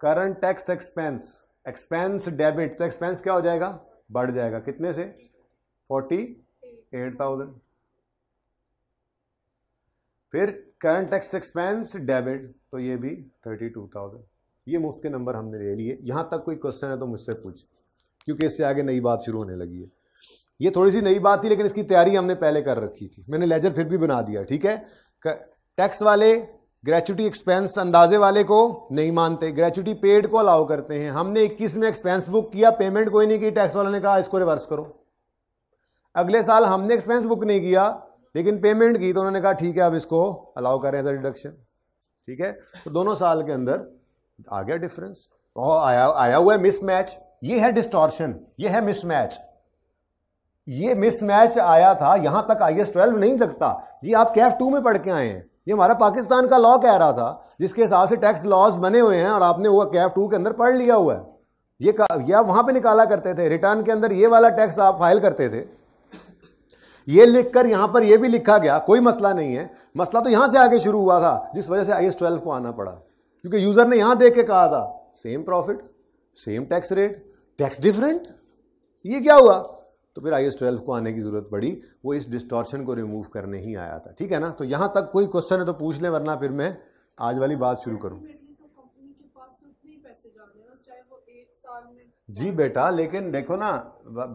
current tax expense expense debit तो एक्सपेंस क्या हो जाएगा बढ़ जाएगा कितने से फोर्टी एट थाउजेंड फिर करंट टैक्स एक्सपेंस डेबिट तो ये भी थर्टी टू थाउजेंड ये मुफ्त के नंबर हमने ले लिए यहाँ तक कोई क्वेश्चन है तो मुझसे पूछ क्योंकि इससे आगे नई बात शुरू होने लगी है ये थोड़ी सी नई बात थी लेकिन इसकी तैयारी हमने पहले कर रखी थी मैंने लेजर फिर भी बना दिया ठीक है टैक्स वाले ग्रेचुटी एक्सपेंस अंदाजे वाले को नहीं मानते ग्रेचुटी पेड को अलाउ करते हैं हमने 21 में एक्सपेंस बुक किया पेमेंट कोई नहीं की टैक्स वालों ने कहा इसको रिवर्स करो अगले साल हमने एक्सपेंस बुक नहीं किया लेकिन पेमेंट की तो उन्होंने कहा ठीक है अब इसको अलाउ करें एज डिडक्शन ठीक है तो दोनों साल के अंदर आ गया डिफरेंस और आया आया हुआ है मिसमैच ये है डिस्टॉर्शन ये है मिसमैच ये मिसमैच आया था यहां तक आई एस ट्वेल्व नहीं लगता ये आप कैफ टू में पढ़ के आए हैं ये हमारा पाकिस्तान का लॉ कह रहा था जिसके हिसाब से टैक्स लॉज बने हुए हैं और आपने वो कैफ टू के अंदर पढ़ लिया हुआ है ये या वहां पे निकाला करते थे रिटर्न के अंदर ये वाला टैक्स आप फाइल करते थे ये लिखकर यहां पर यह भी लिखा गया कोई मसला नहीं है मसला तो यहां से आगे शुरू हुआ था जिस वजह से आई एस को आना पड़ा क्योंकि यूज़र ने यहां देख के कहा था same profit same tax rate tax different ये क्या हुआ तो फिर आई एस ट्वेल्व को आने की ज़रूरत पड़ी वो इस डिस्टॉर्शन को रिमूव करने ही आया था ठीक है ना तो यहाँ तक कोई क्वेश्चन है तो पूछ लें वरना फिर मैं आज वाली बात शुरू करूँ तो जी बेटा लेकिन देखो ना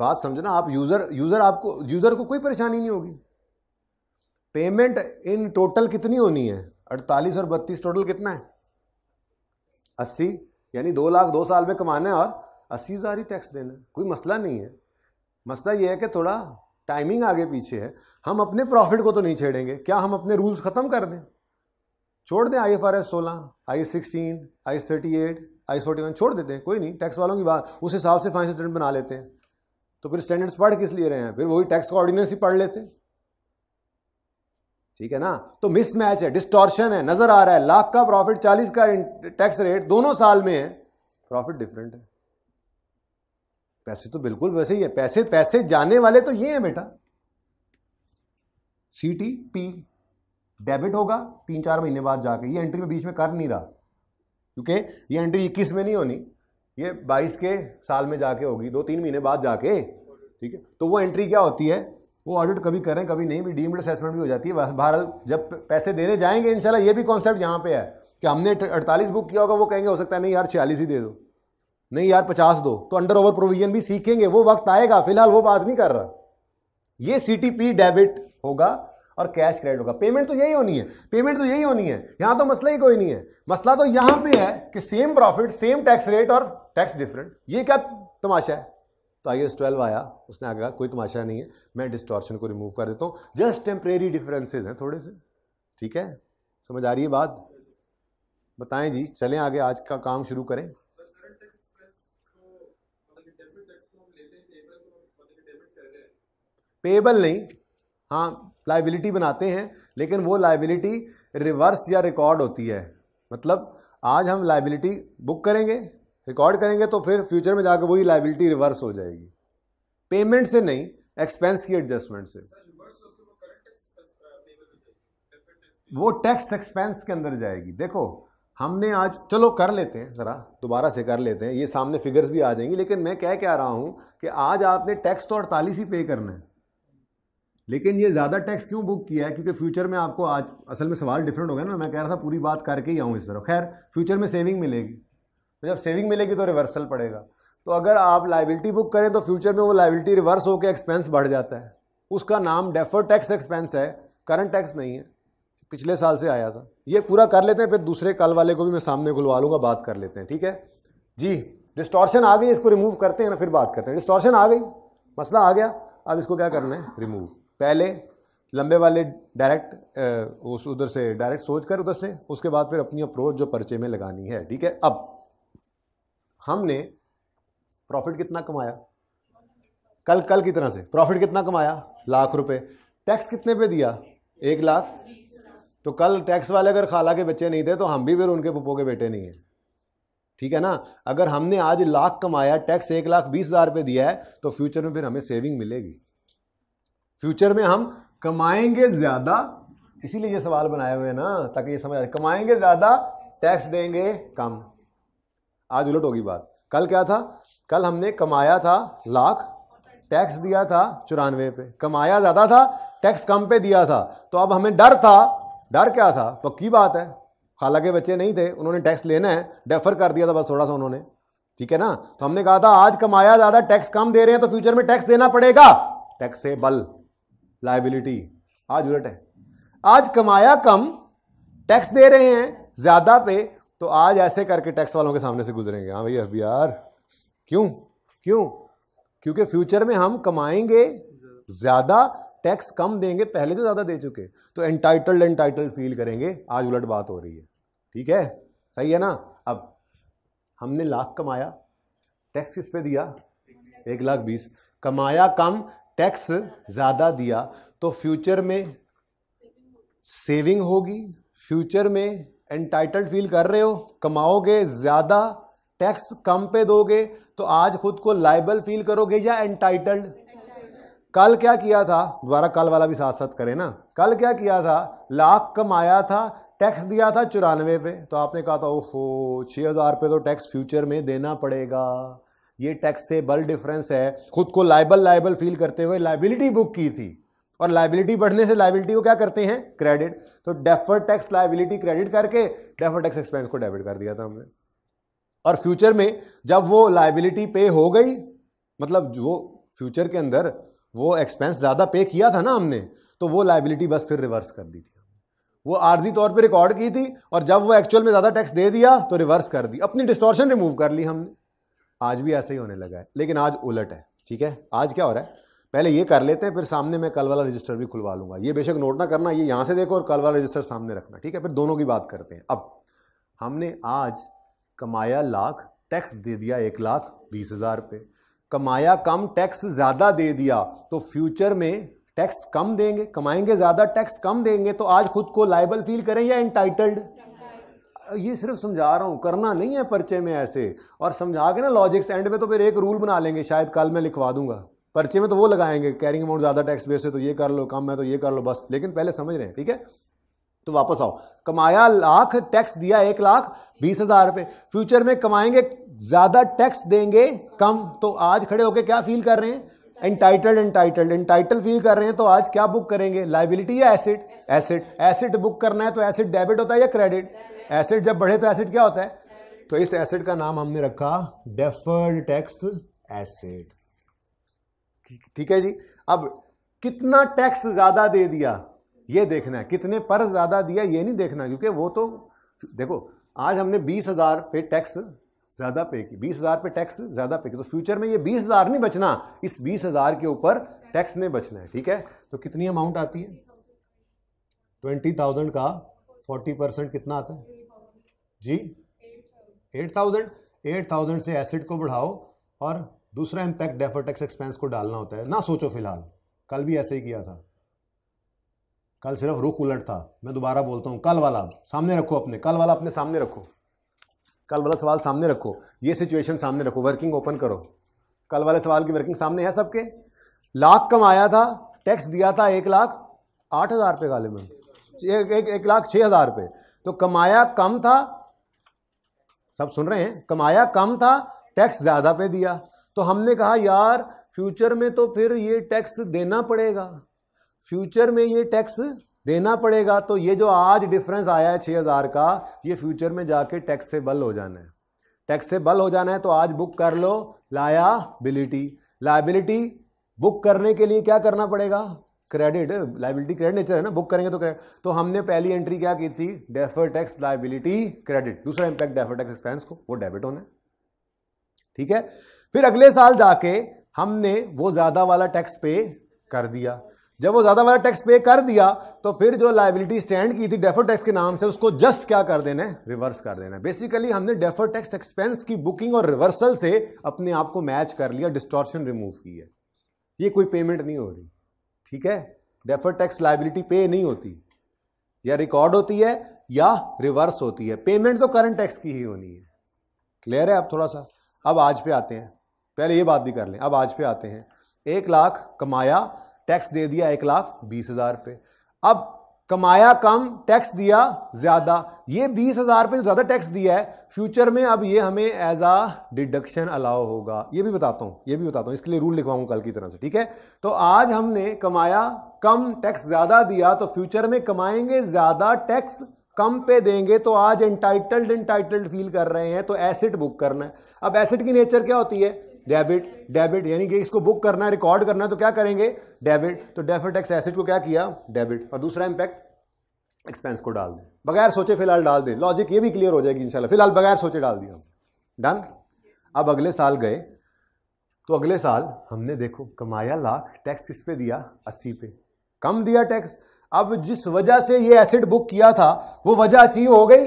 बात समझो ना आप यूज़र यूज़र आपको यूज़र को कोई परेशानी नहीं होगी पेमेंट इन टोटल कितनी होनी है अड़तालीस और बत्तीस टोटल कितना है अस्सी यानी दो लाख दो साल में कमाना है और अस्सी हज़ार ही टैक्स देना है कोई मसला नहीं है मसला ये है कि थोड़ा टाइमिंग आगे पीछे है हम अपने प्रॉफिट को तो नहीं छेड़ेंगे क्या हम अपने रूल्स ख़त्म कर दें छोड़ दें आई एफ आर एस सोलह I S sixteen I S thirty eight I S forty one छोड़ देते हैं कोई नहीं टैक्स वालों की बात उस हिसाब से फाइनेंस स्टैंडर्ड बना लेते हैं तो फिर स्टैंडर्ड्स पढ़ किस लिए रहे हैं फिर वही टैक्स का ऑर्डिनेंस ही पढ़ लेते हैं ठीक है ना तो मिसमैच है डिस्टॉर्शन है नजर आ रहा है लाख का प्रॉफिट चालीस का टैक्स रेट दोनों साल में है प्रॉफिट डिफरेंट है पैसे तो बिल्कुल वैसे ही है पैसे पैसे जाने वाले तो ये हैं बेटा सी टी पी डेबिट होगा तीन चार महीने बाद जाके ये एंट्री में बीच में कर नहीं रहा क्योंकि ये एंट्री इक्कीस में नहीं होनी ये बाईस के साल में जाके होगी दो तीन महीने बाद जाके ठीक है तो वो एंट्री क्या होती है वो ऑडिट कभी करें कभी नहीं भी डीम्ड असेसमेंट भी हो जाती है बहर जब पैसे देने जाएंगे इनशाला ये भी कॉन्सेप्ट यहाँ पे है कि हमने अड़तालीस बुक किया होगा वो कहेंगे हो सकता है नहीं यार छियालीस ही दे दो नहीं यार पचास दो तो अंडर ओवर प्रोविजन भी सीखेंगे वो वक्त आएगा फिलहाल वो बात नहीं कर रहा ये सीटीपी डेबिट होगा और कैश क्रेडिट होगा पेमेंट तो यही होनी है पेमेंट तो यही होनी है यहां तो मसला ही कोई नहीं है मसला तो यहां पे है कि same profit same tax rate और टैक्स डिफरेंट ये क्या तमाशा है तो आई एस ट्वेल्व आया उसने आगे कहा कोई तमाशा नहीं है मैं डिस्टॉर्शन को रिमूव कर देता हूँ जस्ट टेम्परेरी डिफरेंसेज हैं थोड़े से ठीक है समझ आ रही है बात बताएं जी चलें आगे आज का काम शुरू करें पेबल नहीं हाँ लाइबिलिटी बनाते हैं लेकिन वो लाइबिलिटी रिवर्स या रिकॉर्ड होती है मतलब आज हम लाइबिलिटी बुक करेंगे रिकॉर्ड करेंगे तो फिर फ्यूचर में जाकर वही लाइबिलिटी रिवर्स हो जाएगी पेमेंट से नहीं एक्सपेंस की एडजस्टमेंट से वो टैक्स uh, एक्सपेंस के अंदर जाएगी देखो हमने आज चलो कर लेते हैं ज़रा दोबारा से कर लेते हैं ये सामने फिगर्स भी आ जाएंगी लेकिन मैं क्या कह रहा हूँ कि आज आपने टैक्स तो अड़तालीस ही पे करना है लेकिन ये ज़्यादा टैक्स क्यों बुक किया है क्योंकि फ्यूचर में आपको आज असल में सवाल डिफरेंट हो गया ना मैं कह रहा था पूरी बात करके ही आऊँ इस तरह खैर फ्यूचर में सेविंग मिलेगी तो जब सेविंग मिलेगी तो रिवर्सल पड़ेगा तो अगर आप लाइबिलिटी बुक करें तो फ्यूचर में वो लाइबिलिटी रिवर्स होकर एक्सपेंस बढ़ जाता है उसका नाम डेफर टैक्स एक्सपेंस है करंट टैक्स नहीं है पिछले साल से आया था ये पूरा कर लेते हैं फिर दूसरे कल वाले को भी मैं सामने बुलवा लूँगा बात कर लेते हैं ठीक है जी डिस्टॉर्शन आ गई इसको रिमूव करते हैं ना फिर बात करते हैं डिस्टॉर्शन आ गई मसला आ गया अब इसको क्या करना है रिमूव पहले लंबे वाले डायरेक्ट उस उधर से डायरेक्ट सोच कर उधर से उसके बाद फिर अपनी अप्रोच जो पर्चे में लगानी है ठीक है अब हमने प्रॉफिट कितना कमाया कल कल की तरह से प्रॉफिट कितना कमाया लाख रुपए टैक्स कितने पे दिया एक लाख तो कल टैक्स वाले अगर खाला के बच्चे नहीं थे तो हम भी फिर उनके पप्पो के बेटे नहीं हैं ठीक है ना अगर हमने आज लाख कमाया टैक्स एक लाख बीस हज़ार रुपये दिया है तो फ्यूचर में फिर हमें सेविंग मिलेगी फ्यूचर में हम कमाएंगे ज़्यादा इसीलिए ये सवाल बनाए हुए हैं ना ताकि ये समझ आए कमाएंगे ज़्यादा टैक्स देंगे कम आज उलट होगी बात कल क्या था कल हमने कमाया था लाख टैक्स दिया था चौरानवे पे कमाया ज़्यादा था टैक्स कम पे दिया था तो अब हमें डर था डर क्या था पक्की बात है हालांकि बच्चे नहीं थे उन्होंने टैक्स लेना है डेफर कर दिया था बस थोड़ा सा उन्होंने ठीक है ना तो हमने कहा था आज कमाया ज़्यादा टैक्स कम दे रहे हैं तो फ्यूचर में टैक्स देना पड़ेगा टैक्सेबल लाइबिलिटी आज उलट है आज कमाया कम टैक्स दे रहे हैं ज़्यादा पे तो आज ऐसे करके टैक्स वालों के सामने से गुजरेंगे हाँ भैया अभी यार क्यों क्यों क्योंकि फ्यूचर में हम कमाएंगे ज़्यादा टैक्स कम देंगे पहले से तो ज़्यादा दे चुके तो एंटाइटल्ड एंटाइटल्ड फील करेंगे आज उलट बात हो रही है ठीक है सही है ना अब हमने लाख कमाया टैक्स किस पे दिया एक लाख बीस कमाया कम टैक्स ज़्यादा दिया तो फ्यूचर में सेविंग होगी फ्यूचर में एंटाइटल्ड फील कर रहे हो कमाओगे ज़्यादा टैक्स कम पे दोगे तो आज खुद को लाइबल फील करोगे या एंटाइटल्ड कल क्या किया था दोबारा कल वाला भी साथ साथ करें ना कल क्या किया था लाख कमाया था टैक्स दिया था चौरानवे पे तो आपने कहा था ओहो छः हज़ार पे तो टैक्स फ्यूचर में देना पड़ेगा ये टैक्स से बल डिफरेंस है खुद को लाइबल लाइबल फील करते हुए लाइबिलिटी बुक की थी और लाइबिलिटी बढ़ने से लाइबिलिटी को क्या करते हैं क्रेडिट तो डेफर टैक्स लाइबिलिटी क्रेडिट करके डेफर टैक्स एक्सपेंस को डेबिट कर दिया था हमने और फ्यूचर में जब वो लाइबिलिटी पे हो गई मतलब जो फ्यूचर के अंदर वो एक्सपेंस ज़्यादा पे किया था ना हमने तो वो लाइबिलिटी बस फिर रिवर्स कर दी थी वो आर्जी तौर पे रिकॉर्ड की थी और जब वो एक्चुअल में ज़्यादा टैक्स दे दिया तो रिवर्स कर दी अपनी डिस्टॉर्शन रिमूव कर ली हमने आज भी ऐसा ही होने लगा है लेकिन आज उलट है ठीक है आज क्या हो रहा है पहले ये कर लेते हैं फिर सामने मैं कल वाला रजिस्टर भी खुलवा लूँगा ये बेशक नोट ना करना ये यहाँ से देखो और कल वाला रजिस्टर सामने रखना ठीक है फिर दोनों की बात करते हैं अब हमने आज कमाया लाख टैक्स दे दिया एक लाख बीस हज़ार पे कमाया कम टैक्स ज़्यादा दे दिया तो फ्यूचर में टैक्स कम देंगे कमाएंगे ज़्यादा टैक्स कम देंगे तो आज खुद को लाइबल फील करें या इंटाइटल्ड ये सिर्फ समझा रहा हूँ करना नहीं है पर्चे में ऐसे और समझा के ना लॉजिक्स एंड में तो फिर एक रूल बना लेंगे शायद कल मैं लिखवा दूंगा पर्चे में तो वो लगाएंगे कैरिंग अमाउंट ज़्यादा टैक्स बेस है तो ये कर लो कम है तो ये कर लो बस लेकिन पहले समझ रहे हैं ठीक है तो वापस आओ कमाया लाख टैक्स दिया एक लाख बीस हजार रुपए फ्यूचर में कमाएंगे ज़्यादा टैक्स देंगे कम तो आज खड़े होकर क्या फील कर रहे हैं एंटाइटल्ड एंटाइटल्ड एंटाइटल फील कर रहे हैं तो आज क्या बुक करेंगे लाइबिलिटी या एसिड एसिड एसिड बुक करना है तो एसिड डेबिट होता है या क्रेडिट एसिड जब बढ़े तो एसिड क्या होता है तो इस एसिड का नाम हमने रखा डेफर्ड टैक्स एसिड ठीक है जी अब कितना टैक्स ज्यादा दे दिया ये देखना है कितने पर ज़्यादा दिया ये नहीं देखना क्योंकि वो तो देखो आज हमने बीस हज़ार पे टैक्स ज़्यादा पे की बीस हज़ार पे टैक्स ज़्यादा पे की तो फ्यूचर में ये बीस हज़ार नहीं बचना इस बीस हज़ार के ऊपर टैक्स नहीं बचना है ठीक है तो कितनी अमाउंट आती है ट्वेंटी थाउजेंड का फोर्टी परसेंट कितना आता है जी एट थाउजेंड एट थाउजेंड से एसिड को बढ़ाओ और दूसरा इम्पैक्ट डेफर टैक्स एक्सपेंस को डालना होता है ना सोचो फिलहाल कल भी ऐसे ही किया था कल सिर्फ रुख उलट था मैं दोबारा बोलता हूँ कल वाला सामने रखो अपने कल वाला अपने सामने रखो कल वाला सवाल सामने रखो ये सिचुएशन सामने रखो वर्किंग ओपन करो कल वाले सवाल की वर्किंग सामने है सबके लाख कमाया था टैक्स दिया था एक लाख आठ हज़ार रुपये गाले में एक, एक लाख छः हज़ार रुपये तो कमाया कम था सब सुन रहे हैं कमाया कम था टैक्स ज़्यादा पे दिया तो हमने कहा यार फ्यूचर में तो फिर ये टैक्स देना पड़ेगा फ्यूचर में ये टैक्स देना पड़ेगा तो ये जो आज डिफरेंस आया है छः हज़ार का ये फ्यूचर में जाके टैक्स से बल हो जाना है टैक्स से बल हो जाना है तो आज बुक कर लो लायाबिलिटी लाइबिलिटी बुक करने के लिए क्या करना पड़ेगा क्रेडिट लाइबिलिटी क्रेडिट नेचर है ना बुक करेंगे तो क्रेडिट तो हमने पहली एंट्री क्या की थी डेफर टैक्स लाइबिलिटी क्रेडिट दूसरा इंपैक्ट डेफर टैक्स एक्सपेंस को वो डेबिट होना है ठीक है फिर अगले साल जाके हमने वो ज़्यादा वाला टैक्स पे कर दिया जब वो ज़्यादा वाला टैक्स पे कर दिया तो फिर जो लाइबिलिटी स्टैंड की थी डेफर टैक्स के नाम से उसको जस्ट क्या कर देना है रिवर्स कर देना है बेसिकली हमने डेफर टैक्स एक्सपेंस की बुकिंग और रिवर्सल से अपने आप को मैच कर लिया डिस्टॉर्शन रिमूव की है ये कोई पेमेंट नहीं हो रही ठीक है डेफर टैक्स लाइबिलिटी पे नहीं होती या रिकॉर्ड होती है या रिवर्स होती है पेमेंट तो करंट टैक्स की ही होनी है क्लियर है आप थोड़ा सा अब आज पे आते हैं पहले ये बात भी कर लें अब आज पे आते हैं एक लाख कमाया टैक्स दे दिया एक लाख बीस हजार पे अब कमाया कम टैक्स दिया ज्यादा ये बीस हजार पे जो ज्यादा टैक्स दिया है फ्यूचर में अब ये हमें एज आ डिडक्शन अलाउ होगा ये भी बताता हूं ये भी बताता हूँ इसके लिए रूल लिखवाऊंगा कल की तरह से ठीक है तो आज हमने कमाया कम टैक्स ज्यादा दिया तो फ्यूचर में कमाएंगे ज्यादा टैक्स कम पे देंगे तो आज एंटाइटल्ड एंटाइटल्ड फील कर रहे हैं तो एसेट बुक करना है अब एसेट की नेचर क्या होती है डेबिट डेबिट यानी कि इसको बुक करना है रिकॉर्ड करना है तो क्या करेंगे डेबिट तो डेफर टैक्स एसेट को क्या किया डेबिट और दूसरा इम्पैक्ट एक्सपेंस को डाल दें बगैर सोचे फिलहाल डाल दें लॉजिक ये भी क्लियर हो जाएगी इंशाल्लाह फिलहाल बगैर सोचे डाल दिया डन अब अगले साल गए तो अगले साल हमने देखो कमाया लाख टैक्स किस पे दिया अस्सी पे कम दिया टैक्स अब जिस वजह से ये एसिड बुक किया था वो वजह अचीव हो गई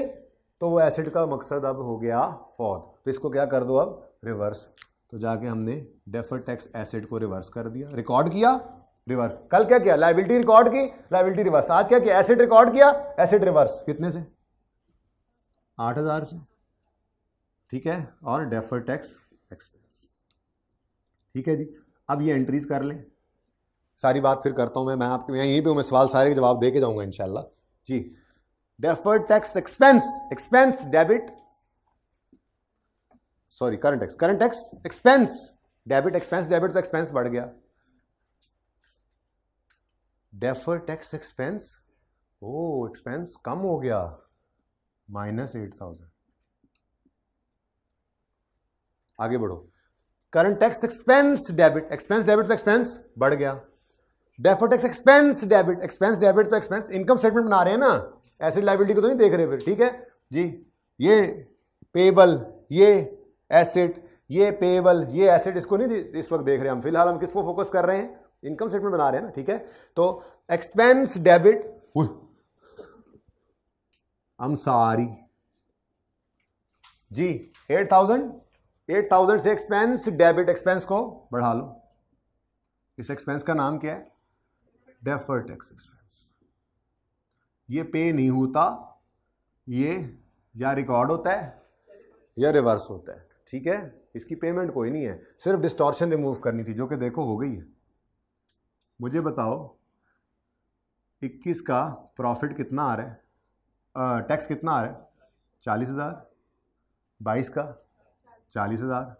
तो वो एसिड का मकसद अब हो गया फॉर तो इसको क्या कर दो अब रिवर्स तो जाके हमने डेफर टैक्स एसेट को रिवर्स कर दिया रिकॉर्ड किया रिवर्स कल क्या किया लाइबिलिटी रिकॉर्ड की लाइबिलिटी रिवर्स आज क्या किया एसेट रिकॉर्ड किया एसेट रिवर्स कितने से आठ हजार से ठीक है और डेफर टैक्स एक्सपेंस ठीक है जी अब ये एंट्रीज कर लें सारी बात फिर करता हूं मैं मैं आपके यहीं पे हूं मैं सवाल सारे के जवाब दे के जाऊंगा इनशाला जी defer tax expense expense debit sorry current ex current ex expense debit expense debit तो एक्सपेंस बढ़ गया डेफर टैक्स एक्सपेंस ओ एक्सपेंस कम हो गया माइनस एट थाउजेंड आगे बढ़ो current tax expense debit expense debit तो एक्सपेंस बढ़ गया defer tax expense debit expense debit तो एक्सपेंस इनकम स्टेटमेंट बना रहे हैं ना एसिड लाइबिलिटी को तो नहीं देख रहे फिर ठीक है जी ये पेबल ये एसेट ये पेबल ये एसेट इसको नहीं इस वक्त देख रहे हैं हम फिलहाल हम किसको फोकस कर रहे हैं इनकम स्टेटमेंट बना रहे हैं ना ठीक है तो एक्सपेंस डेबिट हम सारी जी एट थाउजेंड एट थाउजेंड से एक्सपेंस डेबिट एक्सपेंस को बढ़ा लो इस एक्सपेंस का नाम क्या है डेफर टैक्स एक्सपेंस ये पे नहीं होता ये या रिकॉर्ड होता है या रिवर्स होता है ठीक है इसकी पेमेंट कोई नहीं है सिर्फ डिस्टॉर्शन रिमूव करनी थी जो कि देखो हो गई है मुझे बताओ 21 का प्रॉफिट कितना आ रहा है टैक्स कितना आ रहा है चालीस हज़ार बाईस का चालीस हज़ार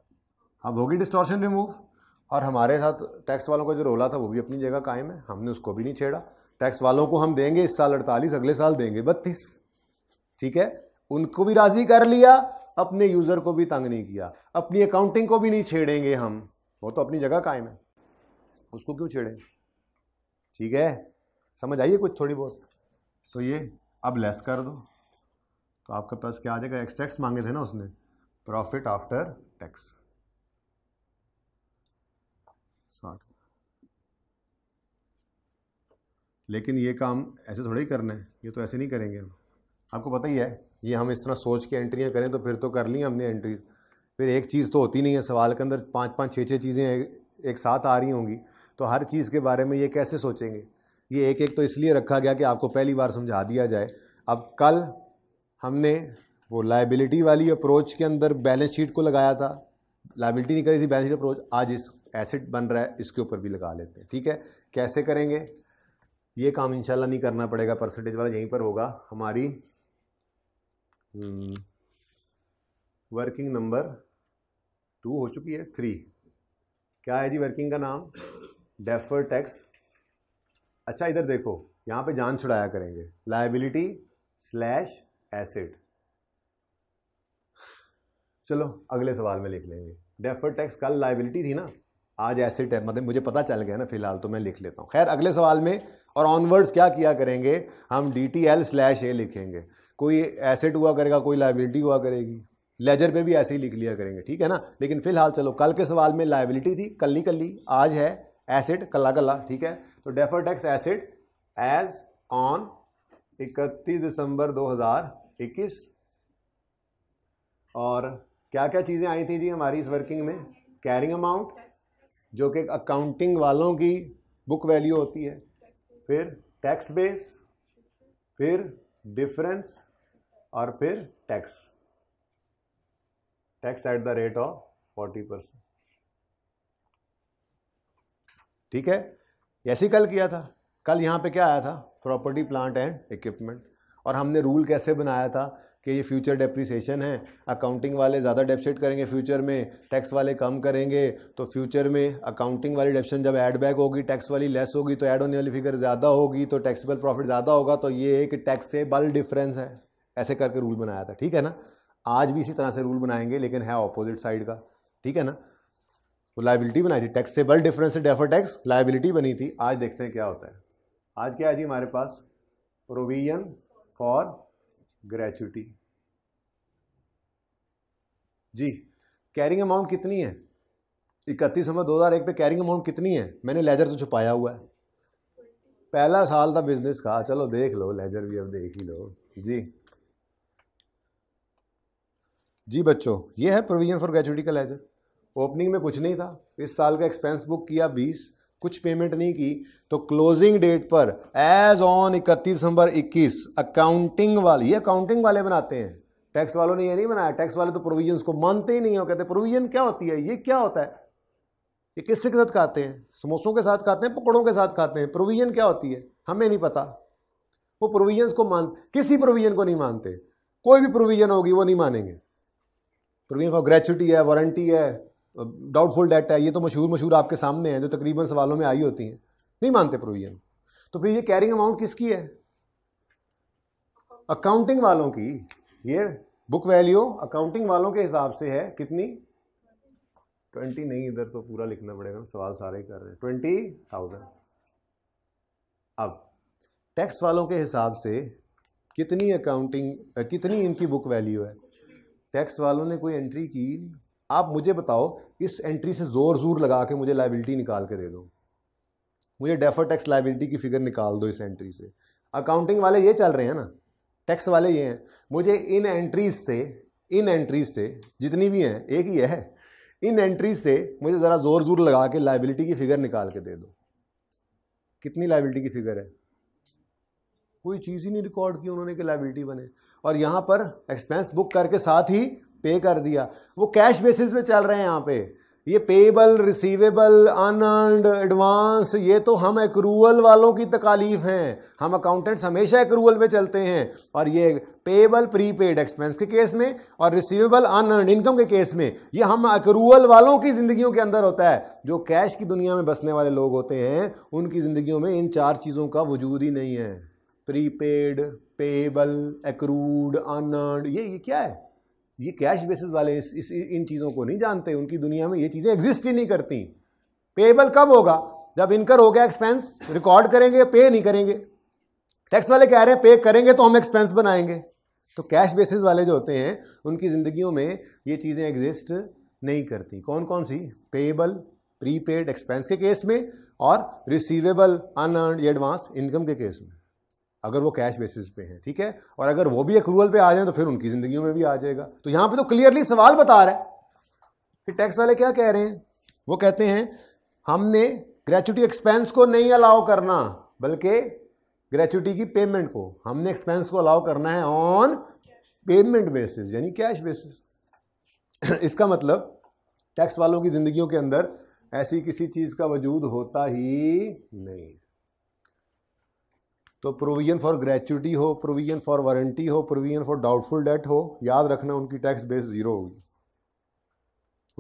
अब होगी डिस्टॉर्शन रिमूव और हमारे साथ टैक्स वालों का जो रोला था वो भी अपनी जगह कायम है हमने उसको भी नहीं छेड़ा टैक्स वालों को हम देंगे इस साल अड़तालीस अगले साल देंगे बत्तीस ठीक है उनको भी राज़ी कर लिया अपने यूज़र को भी तंग नहीं किया अपनी अकाउंटिंग को भी नहीं छेड़ेंगे हम वो तो अपनी जगह कायम है उसको क्यों छेड़ें ठीक है समझ आइए कुछ थोड़ी बहुत तो ये अब लेस कर दो तो आपके पास क्या आ जाएगा एक्सट्रैक्ट मांगे थे ना उसने प्रॉफिट आफ्टर टैक्स साठ लेकिन ये काम ऐसे थोड़े ही करना है ये तो ऐसे नहीं करेंगे हम आपको पता ही है ये हम इस तरह सोच के एंट्रियाँ करें तो फिर तो कर ली हमने एंट्री फिर एक चीज़ तो होती नहीं है सवाल के अंदर पाँच पाँच छः छः चीज़ें एक साथ आ रही होंगी तो हर चीज़ के बारे में ये कैसे सोचेंगे ये एक एक तो इसलिए रखा गया कि आपको पहली बार समझा दिया जाए अब कल हमने वो लाइबिलिटी वाली अप्रोच के अंदर बैलेंस शीट को लगाया था लाइबिलिटी नहीं करी थी बैलेंस शीट अप्रोच आज इस एसिड बन रहा है इसके ऊपर भी लगा लेते हैं ठीक है कैसे करेंगे ये काम इंशाल्लाह नहीं करना पड़ेगा परसेंटेज वाला यहीं पर होगा हमारी वर्किंग नंबर टू हो चुकी है थ्री क्या है जी वर्किंग का नाम डेफर टैक्स अच्छा इधर देखो यहाँ पे जान छुड़ाया करेंगे लाइबिलिटी स्लैश एसेट चलो अगले सवाल में लिख लेंगे डेफर टैक्स कल लाइबिलिटी थी ना आज एसेट है मतलब मुझे पता चल गया ना फिलहाल तो मैं लिख लेता हूँ खैर अगले सवाल में और ऑनवर्ड्स क्या किया करेंगे हम D T L slash A लिखेंगे कोई एसेट हुआ करेगा कोई लाइबिलिटी हुआ करेगी लेजर पे भी ऐसे ही लिख लिया करेंगे ठीक है ना लेकिन फिलहाल चलो कल के सवाल में लाइबिलिटी थी कल नहीं कल आज है एसेट कला कला ठीक है तो defer tax asset as on 31 दिसंबर 2021 और क्या क्या चीज़ें आई थी जी हमारी इस वर्किंग में कैरिंग अमाउंट जो कि अकाउंटिंग वालों की बुक वैल्यू होती है फिर टैक्स बेस फिर डिफरेंस और फिर tax tax at the rate of forty percent ठीक है ऐसे कल किया था कल यहां पे क्या आया था प्रॉपर्टी प्लांट एंड इक्विपमेंट और हमने रूल कैसे बनाया था कि ये फ्यूचर डेप्रिसिएशन है अकाउंटिंग वाले ज़्यादा डेप्सिट करेंगे फ्यूचर में टैक्स वाले कम करेंगे तो फ्यूचर में अकाउंटिंग वाली डेप्शन जब ऐड बैक होगी टैक्स वाली लेस होगी तो ऐड होने वाली फिगर ज़्यादा होगी तो टैक्सेबल प्रॉफिट ज़्यादा होगा तो ये एक टैक्सेबल डिफरेंस है ऐसे करके रूल बनाया था ठीक है ना आज भी इसी तरह से रूल बनाएंगे लेकिन है ऑपोजिट साइड का ठीक है ना तो लाइबिलिटी बनाई थी taxable difference defer tax liability बनी थी आज देखते हैं क्या होता है आज क्या है जी हमारे पास प्रोविजन फॉर ग्रेचुटी जी कैरिंग अमाउंट कितनी है इकतीस नंबर दो हज़ार एक पे कैरिंग अमाउंट कितनी है मैंने लेजर तो छुपाया हुआ है पहला साल था बिजनेस का चलो देख लो लेजर भी अब देख ही लो जी जी बच्चों ये है प्रोविजन फॉर ग्रेचुटी का लेजर ओपनिंग में कुछ नहीं था इस साल का एक्सपेंस बुक किया बीस कुछ पेमेंट नहीं की तो क्लोजिंग डेट पर एज ऑन इकतीस दिसंबर इक्कीस अकाउंटिंग वाली ये अकाउंटिंग वाले बनाते हैं टैक्स वालों ने ये नहीं बनाया टैक्स वाले तो प्रोविजन को मानते ही नहीं हो कहते प्रोविजन क्या होती है ये क्या होता है ये किससे के साथ खाते हैं समोसों के साथ खाते हैं पकौड़ों के साथ खाते हैं प्रोविजन क्या होती है हमें नहीं पता वो प्रोविजन को मान किसी प्रोविजन को नहीं मानते कोई भी प्रोविजन होगी वो नहीं मानेंगे प्रोविजन फॉर ग्रेचुटी है वारंटी है डाउटफुल डेट है ये तो मशहूर मशहूर आपके सामने हैं जो तकरीबन सवालों में आई होती हैं नहीं मानते प्रोविजन तो फिर ये कैरिंग अमाउंट किसकी है अकाउंटिंग वालों की ये बुक वैल्यू अकाउंटिंग वालों के हिसाब से है कितनी ट्वेंटी नहीं इधर तो पूरा लिखना पड़ेगा सवाल सारे ही कर रहे हैं ट्वेंटी थाउजेंड अब टैक्स वालों के हिसाब से कितनी अकाउंटिंग कितनी इनकी बुक वैल्यू है टैक्स वालों ने कोई एंट्री की नहीं आप मुझे बताओ इस एंट्री से ज़ोर ज़ोर लगा के मुझे लाइबिलिटी निकाल के दे दो मुझे डेफर टैक्स लाइबिलिटी की फिगर निकाल दो इस एंट्री से अकाउंटिंग वाले ये चल रहे हैं ना टैक्स वाले ये हैं मुझे इन एंट्रीज से इन एंट्रीज से जितनी भी हैं एक ही है इन एंट्रीज से मुझे ज़रा ज़ोर ज़ोर लगा के लाइबिलिटी की फिगर निकाल के दे दो कितनी लाइबिलिटी की फिगर है कोई चीज़ ही नहीं रिकॉर्ड की उन्होंने कि लाइबिलिटी बने और यहाँ पर एक्सपेंस बुक करके साथ ही पे कर दिया वो कैश बेसिस पे चल रहे हैं यहाँ पे ये पेबल रिसीवेबल अनअर्ड एडवांस ये तो हम एक्रूअल वालों की तकालीफ हैं हम अकाउंटेंट्स हमेशा एक्रूअल में चलते हैं और ये पेबल प्रीपेड एक्सपेंस के केस में और रिसीवेबल अनअर्ड इनकम के केस में ये हम एक वालों की ज़िंदगियों के अंदर होता है जो कैश की दुनिया में बसने वाले लोग होते हैं उनकी ज़िंदगियों में इन चार चीज़ों का वजूद ही नहीं है प्रीपेड पेबल एक्रूड अनअर्ड ये ये क्या है ये कैश बेसिस वाले इस, इस इन चीज़ों को नहीं जानते उनकी दुनिया में ये चीज़ें एग्जिस्ट ही नहीं करती पेएबल कब होगा जब इनकर हो गया एक्सपेंस रिकॉर्ड करेंगे पे नहीं करेंगे टैक्स वाले कह रहे हैं पे करेंगे तो हम एक्सपेंस बनाएंगे तो कैश बेसिस वाले जो होते हैं उनकी ज़िंदगियों में ये चीज़ें एग्जिस्ट नहीं करती कौन कौन सी पेएबल प्रीपेड एक्सपेंस के केस में और रिसीवेबल अनअर्न एडवांस इनकम के केस में अगर वो कैश बेसिस पे हैं ठीक है और अगर वो भी अक्रूवल पे आ जाए तो फिर उनकी जिंदगी में भी आ जाएगा तो यहाँ पे तो क्लियरली सवाल बता रहा है कि टैक्स वाले क्या कह रहे हैं वो कहते हैं हमने ग्रेचुटी एक्सपेंस को नहीं अलाउ करना बल्कि ग्रेचुटी की पेमेंट को हमने एक्सपेंस को अलाउ करना है ऑन पेमेंट बेसिस यानी कैश बेसिस इसका मतलब टैक्स वालों की ज़िंदगियों के अंदर ऐसी किसी चीज़ का वजूद होता ही नहीं तो प्रोविज़न फॉर ग्रेचुटी हो प्रोविज़न फॉर वारंटी हो प्रोविज़न फॉर डाउटफुल डेट हो याद रखना उनकी टैक्स बेस ज़ीरो होगी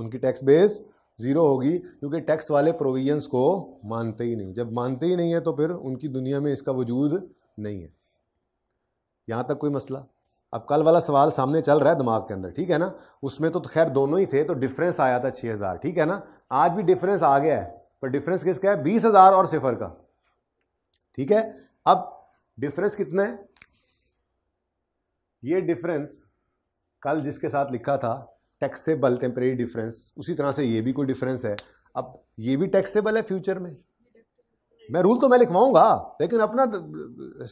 उनकी टैक्स बेस ज़ीरो होगी क्योंकि टैक्स वाले प्रोविजंस को मानते ही नहीं जब मानते ही नहीं है तो फिर उनकी दुनिया में इसका वजूद नहीं है यहाँ तक कोई मसला अब कल वाला सवाल सामने चल रहा है दिमाग के अंदर ठीक है ना उसमें तो खैर दोनों ही थे तो डिफरेंस आया था छः हज़ार ठीक है ना आज भी डिफरेंस आ गया है पर डिफरेंस किसका है बीस हज़ार और सिफर का ठीक है अब डिफरेंस कितना है ये डिफरेंस कल जिसके साथ लिखा था टैक्सेबल टेम्परेरी डिफरेंस उसी तरह से ये भी कोई डिफरेंस है अब ये भी टैक्सेबल है फ्यूचर में मैं रूल तो मैं लिखवाऊंगा लेकिन अपना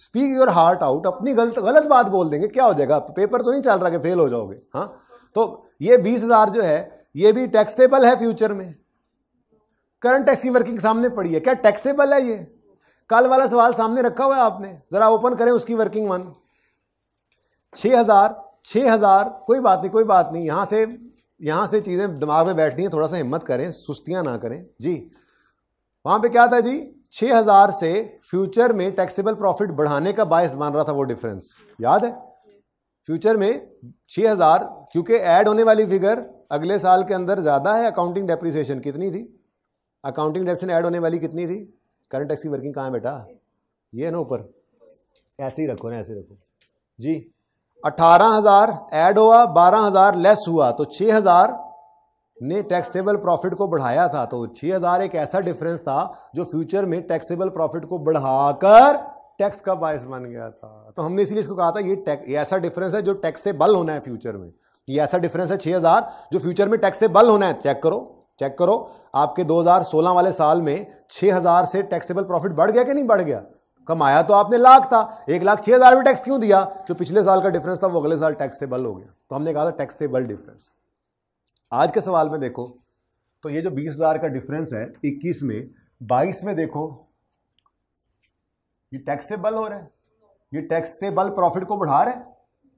स्पीक योर हार्ट आउट अपनी गलत गलत बात बोल देंगे क्या हो जाएगा पेपर तो नहीं चल रहा कि फेल हो जाओगे हाँ तो ये बीस हज़ार जो है ये भी टैक्सेबल है फ्यूचर में करंट टैक्स की वर्किंग सामने पड़ी है क्या टैक्सेबल है ये कल वाला सवाल सामने रखा हुआ है आपने ज़रा ओपन करें उसकी वर्किंग वन छः हज़ार छः हज़ार कोई बात नहीं कोई बात नहीं यहाँ से यहाँ से चीज़ें दिमाग में बैठनी है थोड़ा सा हिम्मत करें सुस्तियाँ ना करें जी वहाँ पे क्या था जी छः हज़ार से फ्यूचर में टैक्सेबल प्रॉफिट बढ़ाने का बायस बन रहा था वो डिफरेंस याद है फ्यूचर में छः हज़ार क्योंकि ऐड होने वाली फिगर अगले साल के अंदर ज़्यादा है अकाउंटिंग डेप्रिसिएशन कितनी थी अकाउंटिंग डेप्रिसिएशन ऐड होने वाली कितनी थी करंट एक्स की वर्किंग कहाँ है बेटा ये है ना ऊपर ऐसे ही रखो ना ऐसे रखो जी अठारह हजार एड हुआ बारह हजार लेस हुआ तो छः हजार ने टैक्सेबल प्रॉफिट को बढ़ाया था तो छः हजार एक ऐसा डिफरेंस था जो फ्यूचर में टैक्सेबल प्रॉफिट को बढ़ाकर टैक्स का बायस बन गया था तो हमने इसीलिए इसको कहा था ये टैक्स ऐसा डिफरेंस है जो टैक्सेबल होना है फ्यूचर में ये ऐसा डिफरेंस है हजार जो फ्यूचर में टैक्सेबल होना है चेक करो चेक करो आपके 2016 वाले साल में 6000 से टैक्सेबल प्रॉफिट बढ़ गया कि नहीं बढ़ गया कमाया तो आपने लाख था एक लाख छह हजार भी टैक्स क्यों दिया जो पिछले साल का डिफरेंस था वो अगले साल टैक्सेबल हो गया तो हमने कहा था टैक्सेबल डिफरेंस आज के सवाल में देखो तो ये जो बीस हजार का डिफरेंस है इक्कीस में बाईस में देखो ये टैक्सेबल हो रहा है ये टैक्सेबल प्रॉफिट को बढ़ा रहे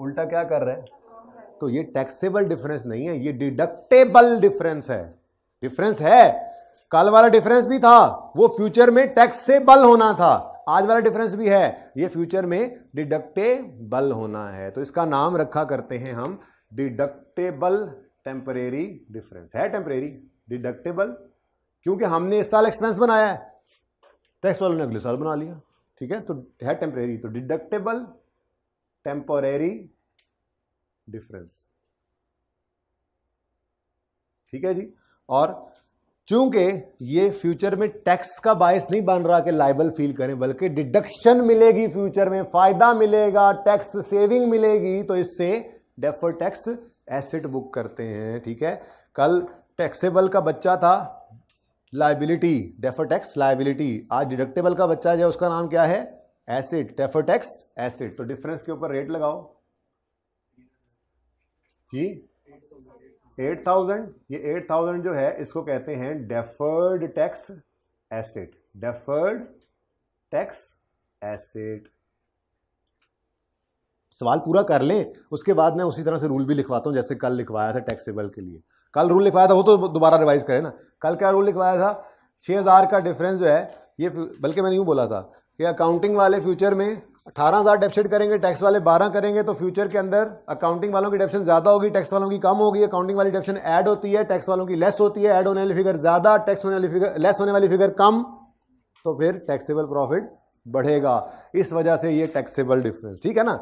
उल्टा क्या कर रहे हैं तो ये टैक्सेबल डिफरेंस नहीं है ये डिडक्टेबल डिफरेंस है डिफरेंस है कल वाला डिफरेंस भी था वो फ्यूचर में टैक्स से बल होना था आज वाला डिफरेंस भी है ये फ्यूचर में डिडक्टेबल होना है तो इसका नाम रखा करते हैं हम डिडक्टेबल टेम्परेरी डिफरेंस है टेम्परेरी डिडक्टेबल क्योंकि हमने इस साल एक्सपेंस बनाया है टैक्स वालों ने अगले साल बना लिया ठीक है तो है टेम्परेरी तो डिडक्टेबल टेम्परेरी डिफरेंस ठीक है जी और चूंकि ये फ्यूचर में टैक्स का बायस नहीं बन रहा कि लाइबल फील करें बल्कि डिडक्शन मिलेगी फ्यूचर में फायदा मिलेगा टैक्स सेविंग मिलेगी तो इससे डेफर टैक्स एसेट बुक करते हैं ठीक है कल टैक्सेबल का बच्चा था लाइबिलिटी डेफर टैक्स लाइबिलिटी आज डिडक्टेबल का बच्चा जो उसका नाम क्या है एसिड डेफर टैक्स एसिड तो डिफरेंस के ऊपर रेट लगाओ जी एट थाउजेंड ये एट थाउजेंड जो है इसको कहते हैं deferred tax asset deferred tax asset सवाल पूरा कर लें उसके बाद मैं उसी तरह से रूल भी लिखवाता हूं जैसे कल लिखवाया था टैक्सेबल के लिए कल रूल लिखवाया था वो तो दोबारा रिवाइज करें ना कल क्या रूल लिखवाया था छह हज़ार का डिफरेंस जो है ये बल्कि मैंने यूं बोला था कि अकाउंटिंग वाले फ्यूचर में अठारह हज़ार डेफिसिट करेंगे टैक्स वाले बारह करेंगे तो फ्यूचर के अंदर अकाउंटिंग वालों की डेफिशन ज़्यादा होगी टैक्स वालों की कम होगी अकाउंटिंग वाली डेफिशन ऐड होती है टैक्स वालों की लेस होती है ऐड होने वाली फिगर ज़्यादा टैक्स होने वाली फिगर लेस होने वाली फिगर कम तो फिर टैक्सेबल प्रॉफिट बढ़ेगा इस वजह से ये टैक्सेबल डिफरेंस ठीक है ना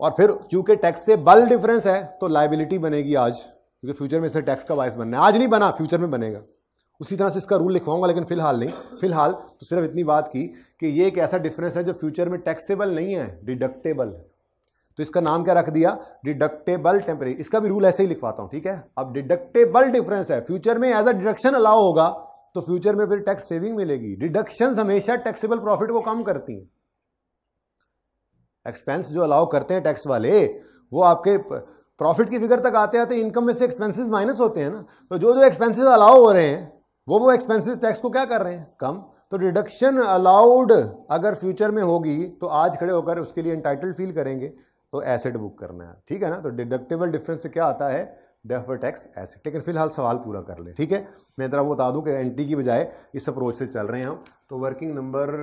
और फिर चूंकि टैक्सेबल डिफरेंस है तो लाइबिलिटी बनेगी आज क्योंकि फ्यूचर में इससे टैक्स का बायस बनना है आज नहीं बना फ्यूचर में बनेगा उसी तरह से इसका रूल लिखवाऊंगा लेकिन फिलहाल नहीं फिलहाल तो सिर्फ इतनी बात की कि ये एक ऐसा डिफरेंस है जो फ्यूचर में टैक्सेबल नहीं है डिडक्टेबल है तो इसका नाम क्या रख दिया डिडक्टेबल टेम्परेरी इसका भी रूल ऐसे ही लिखवाता हूँ ठीक है अब डिडक्टेबल डिफरेंस है फ्यूचर में एज अ डिडक्शन अलाउ होगा तो फ्यूचर में फिर टैक्स सेविंग मिलेगी डिडक्शन हमेशा टैक्सेबल प्रॉफिट को कम करती हैं एक्सपेंस जो अलाउ करते हैं टैक्स वाले वो आपके प्रॉफिट की फिगर तक आते आते इनकम में से एक्सपेंसेस माइनस होते हैं ना तो जो जो एक्सपेंसेस अलाउ हो रहे हैं वो वो एक्सपेंसेस टैक्स को क्या कर रहे हैं कम तो डिडक्शन अलाउड अगर फ्यूचर में होगी तो आज खड़े होकर उसके लिए इंटाइटल फील करेंगे तो एसेट बुक करना है ठीक है ना तो डिडक्टेबल डिफरेंस से क्या आता है डेफर टैक्स एसेट लेकिन फिलहाल सवाल पूरा कर लें ठीक है मैं जरा वो बता दूं कि एंटी की बजाय इस अप्रोच से चल रहे हैं हम तो वर्किंग नंबर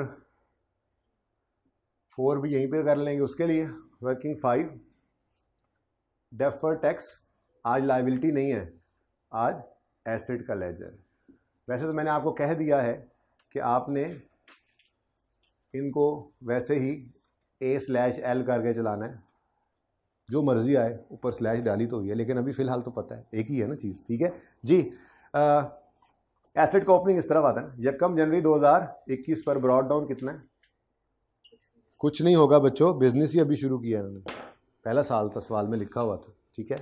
फोर भी यहीं पर कर लेंगे उसके लिए वर्किंग फाइव डेफर टैक्स आज लाइबिलिटी नहीं है आज एसेट का लेजर वैसे तो मैंने आपको कह दिया है कि आपने इनको वैसे ही ए स्लैश एल करके चलाना है जो मर्ज़ी आए ऊपर स्लैश डाली तो हुई है लेकिन अभी फ़िलहाल तो पता है एक ही है ना चीज़ ठीक है जी एसेट का ओपनिंग इस तरफ आता है ना यकम जनवरी 2021 पर ब्रॉड डाउन कितना है कुछ नहीं होगा बच्चों बिजनेस ही अभी शुरू किया इन्होंने पहला साल था सवाल में लिखा हुआ था ठीक है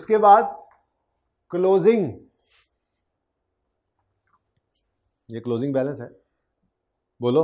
उसके बाद क्लोजिंग ये क्लोजिंग बैलेंस है बोलो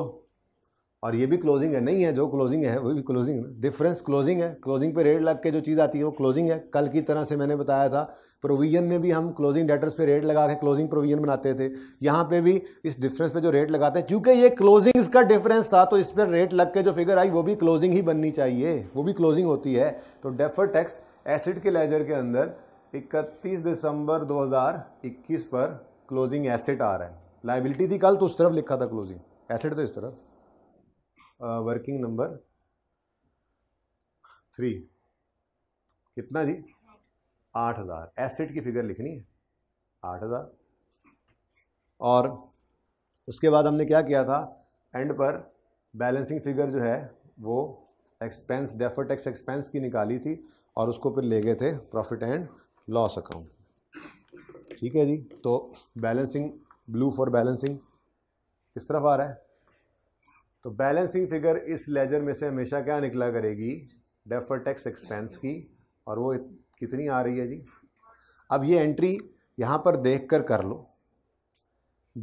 और ये भी क्लोजिंग है नहीं है जो क्लोजिंग है वो भी क्लोजिंग है डिफरेंस क्लोजिंग है क्लोजिंग पे रेट लग के जो चीज़ आती है वो क्लोजिंग है कल की तरह से मैंने बताया था प्रोविजन में भी हम क्लोजिंग डेटर्स पे रेट लगा के क्लोजिंग प्रोविजन बनाते थे यहाँ पे भी इस डिफरेंस पे जो रेट लगाते हैं क्योंकि ये क्लोजिंग्स का डिफरेंस था तो इस पर रेट लग के जो फिगर आई वो भी क्लोजिंग ही बननी चाहिए वो भी क्लोजिंग होती है तो डेफर टैक्स एसिड के लेजर के अंदर इकतीस दिसंबर दो पर क्लोजिंग एसेट आ रहा है लाइबिलिटी थी कल तो उस तरफ लिखा था क्लोजिंग एसेट तो इस तरफ वर्किंग नंबर थ्री कितना जी आठ हज़ार एसेट की फिगर लिखनी है आठ हज़ार और उसके बाद हमने क्या किया था एंड पर बैलेंसिंग फिगर जो है वो एक्सपेंस डेफर टैक्स एक्सपेंस की निकाली थी और उसको फिर ले गए थे प्रॉफिट एंड लॉस अकाउंट ठीक है जी तो बैलेंसिंग ब्लू फॉर बैलेंसिंग इस तरफ आ रहा है तो बैलेंसिंग फिगर इस लेजर में से हमेशा क्या निकला करेगी डेफर टैक्स एक्सपेंस की और वो कितनी आ रही है जी अब ये एंट्री यहाँ पर देख कर कर लो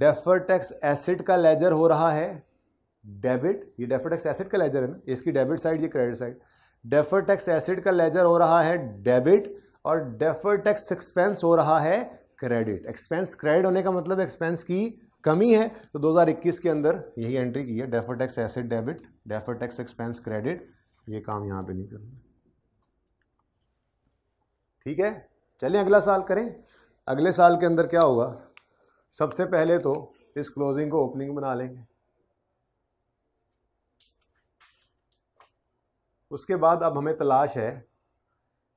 डेफर टैक्स एसिड का लेजर हो रहा है डेबिट ये डेफर टैक्स एसिड का लेजर है ना इसकी डेबिट साइड ये credit side defer tax asset का लेजर हो रहा है डेबिट और डेफर टैक्स एक्सपेंस हो रहा है क्रेडिट एक्सपेंस क्रेडिट होने का मतलब एक्सपेंस की कमी है तो 2021 के अंदर यही एंट्री की है defer tax asset debit defer tax expense credit ये काम यहां पे नहीं करना ठीक है चलें अगला साल करें अगले साल के अंदर क्या होगा सबसे पहले तो इस क्लोजिंग को ओपनिंग बना लेंगे उसके बाद अब हमें तलाश है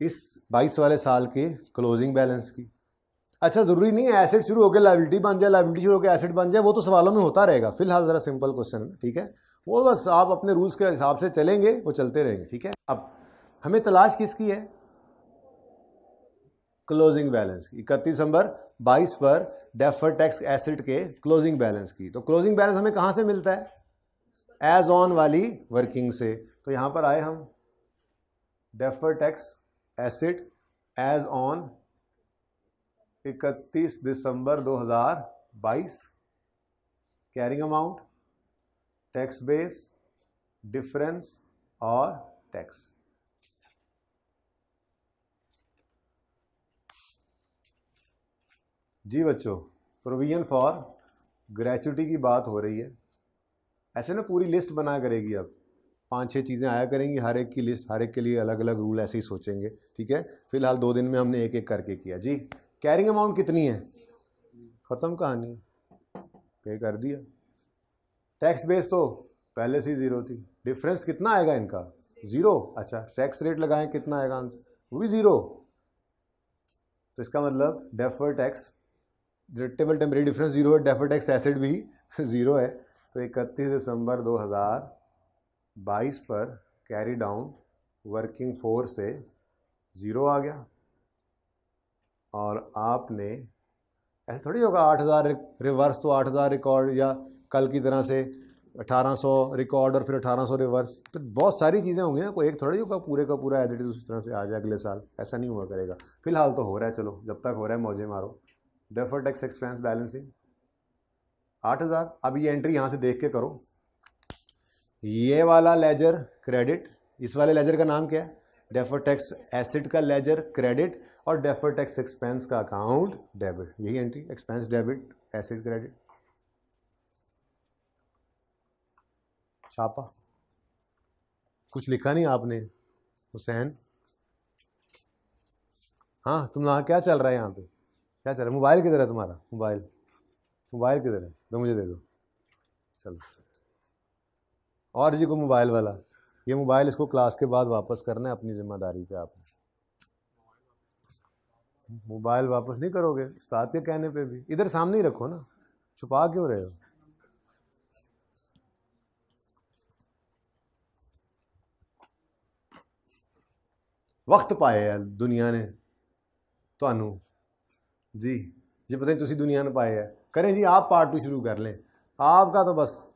इस 22 वाले साल के क्लोजिंग बैलेंस की अच्छा ज़रूरी नहीं है एसेट शुरू हो गया लाइबिलिटी बन जाए लाइबिलिटी शुरू हो गया एसेट बन जाए वो तो सवालों में होता रहेगा फिलहाल ज़रा सिंपल क्वेश्चन ठीक है वो बस आप अपने रूल्स के हिसाब से चलेंगे वो चलते रहेंगे ठीक है अब हमें तलाश किसकी है क्लोजिंग बैलेंस की इकतीस नंबर बाईस पर डेफर टैक्स एसेट के क्लोजिंग बैलेंस की तो क्लोजिंग बैलेंस हमें कहाँ से मिलता है एज ऑन वाली वर्किंग से तो यहाँ पर आए हम defer tax asset as on इकतीस दिसंबर 2022 carrying amount tax base difference और टैक्स जी बच्चों प्रोविजन फॉर ग्रेचुटी की बात हो रही है ऐसे ना पूरी लिस्ट बना करेगी अब पांच छह चीज़ें आया करेंगी हर एक की लिस्ट हर एक के लिए अलग अलग रूल ऐसे ही सोचेंगे ठीक है फिलहाल दो दिन में हमने एक एक करके किया जी कैरिंग अमाउंट कितनी है ख़त्म कहानी पे कर दिया टैक्स बेस तो पहले से ही ज़ीरो थी डिफरेंस कितना आएगा इनका ज़ीरो अच्छा टैक्स रेट लगाएं कितना आएगा आंसर वो भी ज़ीरो तो इसका मतलब defer tax deductible temporary difference zero है डेफर टैक्स एसेट भी ज़ीरो है तो इकतीस दिसंबर 2022 पर कैरी डाउन वर्किंग फोर से ज़ीरो आ गया और आपने ऐसे थोड़ी होगा आठ हज़ार रिवर्स तो आठ हज़ार रिकॉर्ड या कल की तरह से अठारह सौ रिकॉर्ड और फिर अठारह सौ रिवर्स तो बहुत सारी चीज़ें होंगी ना कोई एक थोड़ी होगा पूरे का पूरा एज उस उसी तरह से आ जाए अगले साल ऐसा नहीं हुआ करेगा फिलहाल तो हो रहा है चलो जब तक हो रहा है मौजे मारो डेफर टैक्स एक्सपेंस बैलेंसिंग आठ हज़ार अब ये एंट्री यहाँ से देख के करो ये वाला लेजर क्रेडिट इस वाले लेजर का नाम क्या है डेफर टैक्स एसिड का लेजर क्रेडिट और डेफर टैक्स एक्सपेंस का अकाउंट डेबिट यही entry expense debit asset credit छापा कुछ लिखा नहीं आपने हुसैन हाँ तुम यहाँ क्या चल रहा है यहाँ पे क्या चल रहा है मोबाइल किधर है तुम्हारा मोबाइल मोबाइल किधर है तो मुझे दे दो चलो और जी को मोबाइल वाला ये मोबाइल इसको क्लास के बाद वापस करना है अपनी जिम्मेदारी पे आपने मोबाइल वापस नहीं करोगे उस्ताद के कहने पे भी इधर सामने ही रखो ना छुपा क्यों रहे हो वक्त पाए है दुनिया ने ਤੁਹਾਨੂੰ जी जी पता नहीं तुम दुनिया ने ਪਾਏ है करें जी आप पार्ट टू शुरू कर लें आपका तो बस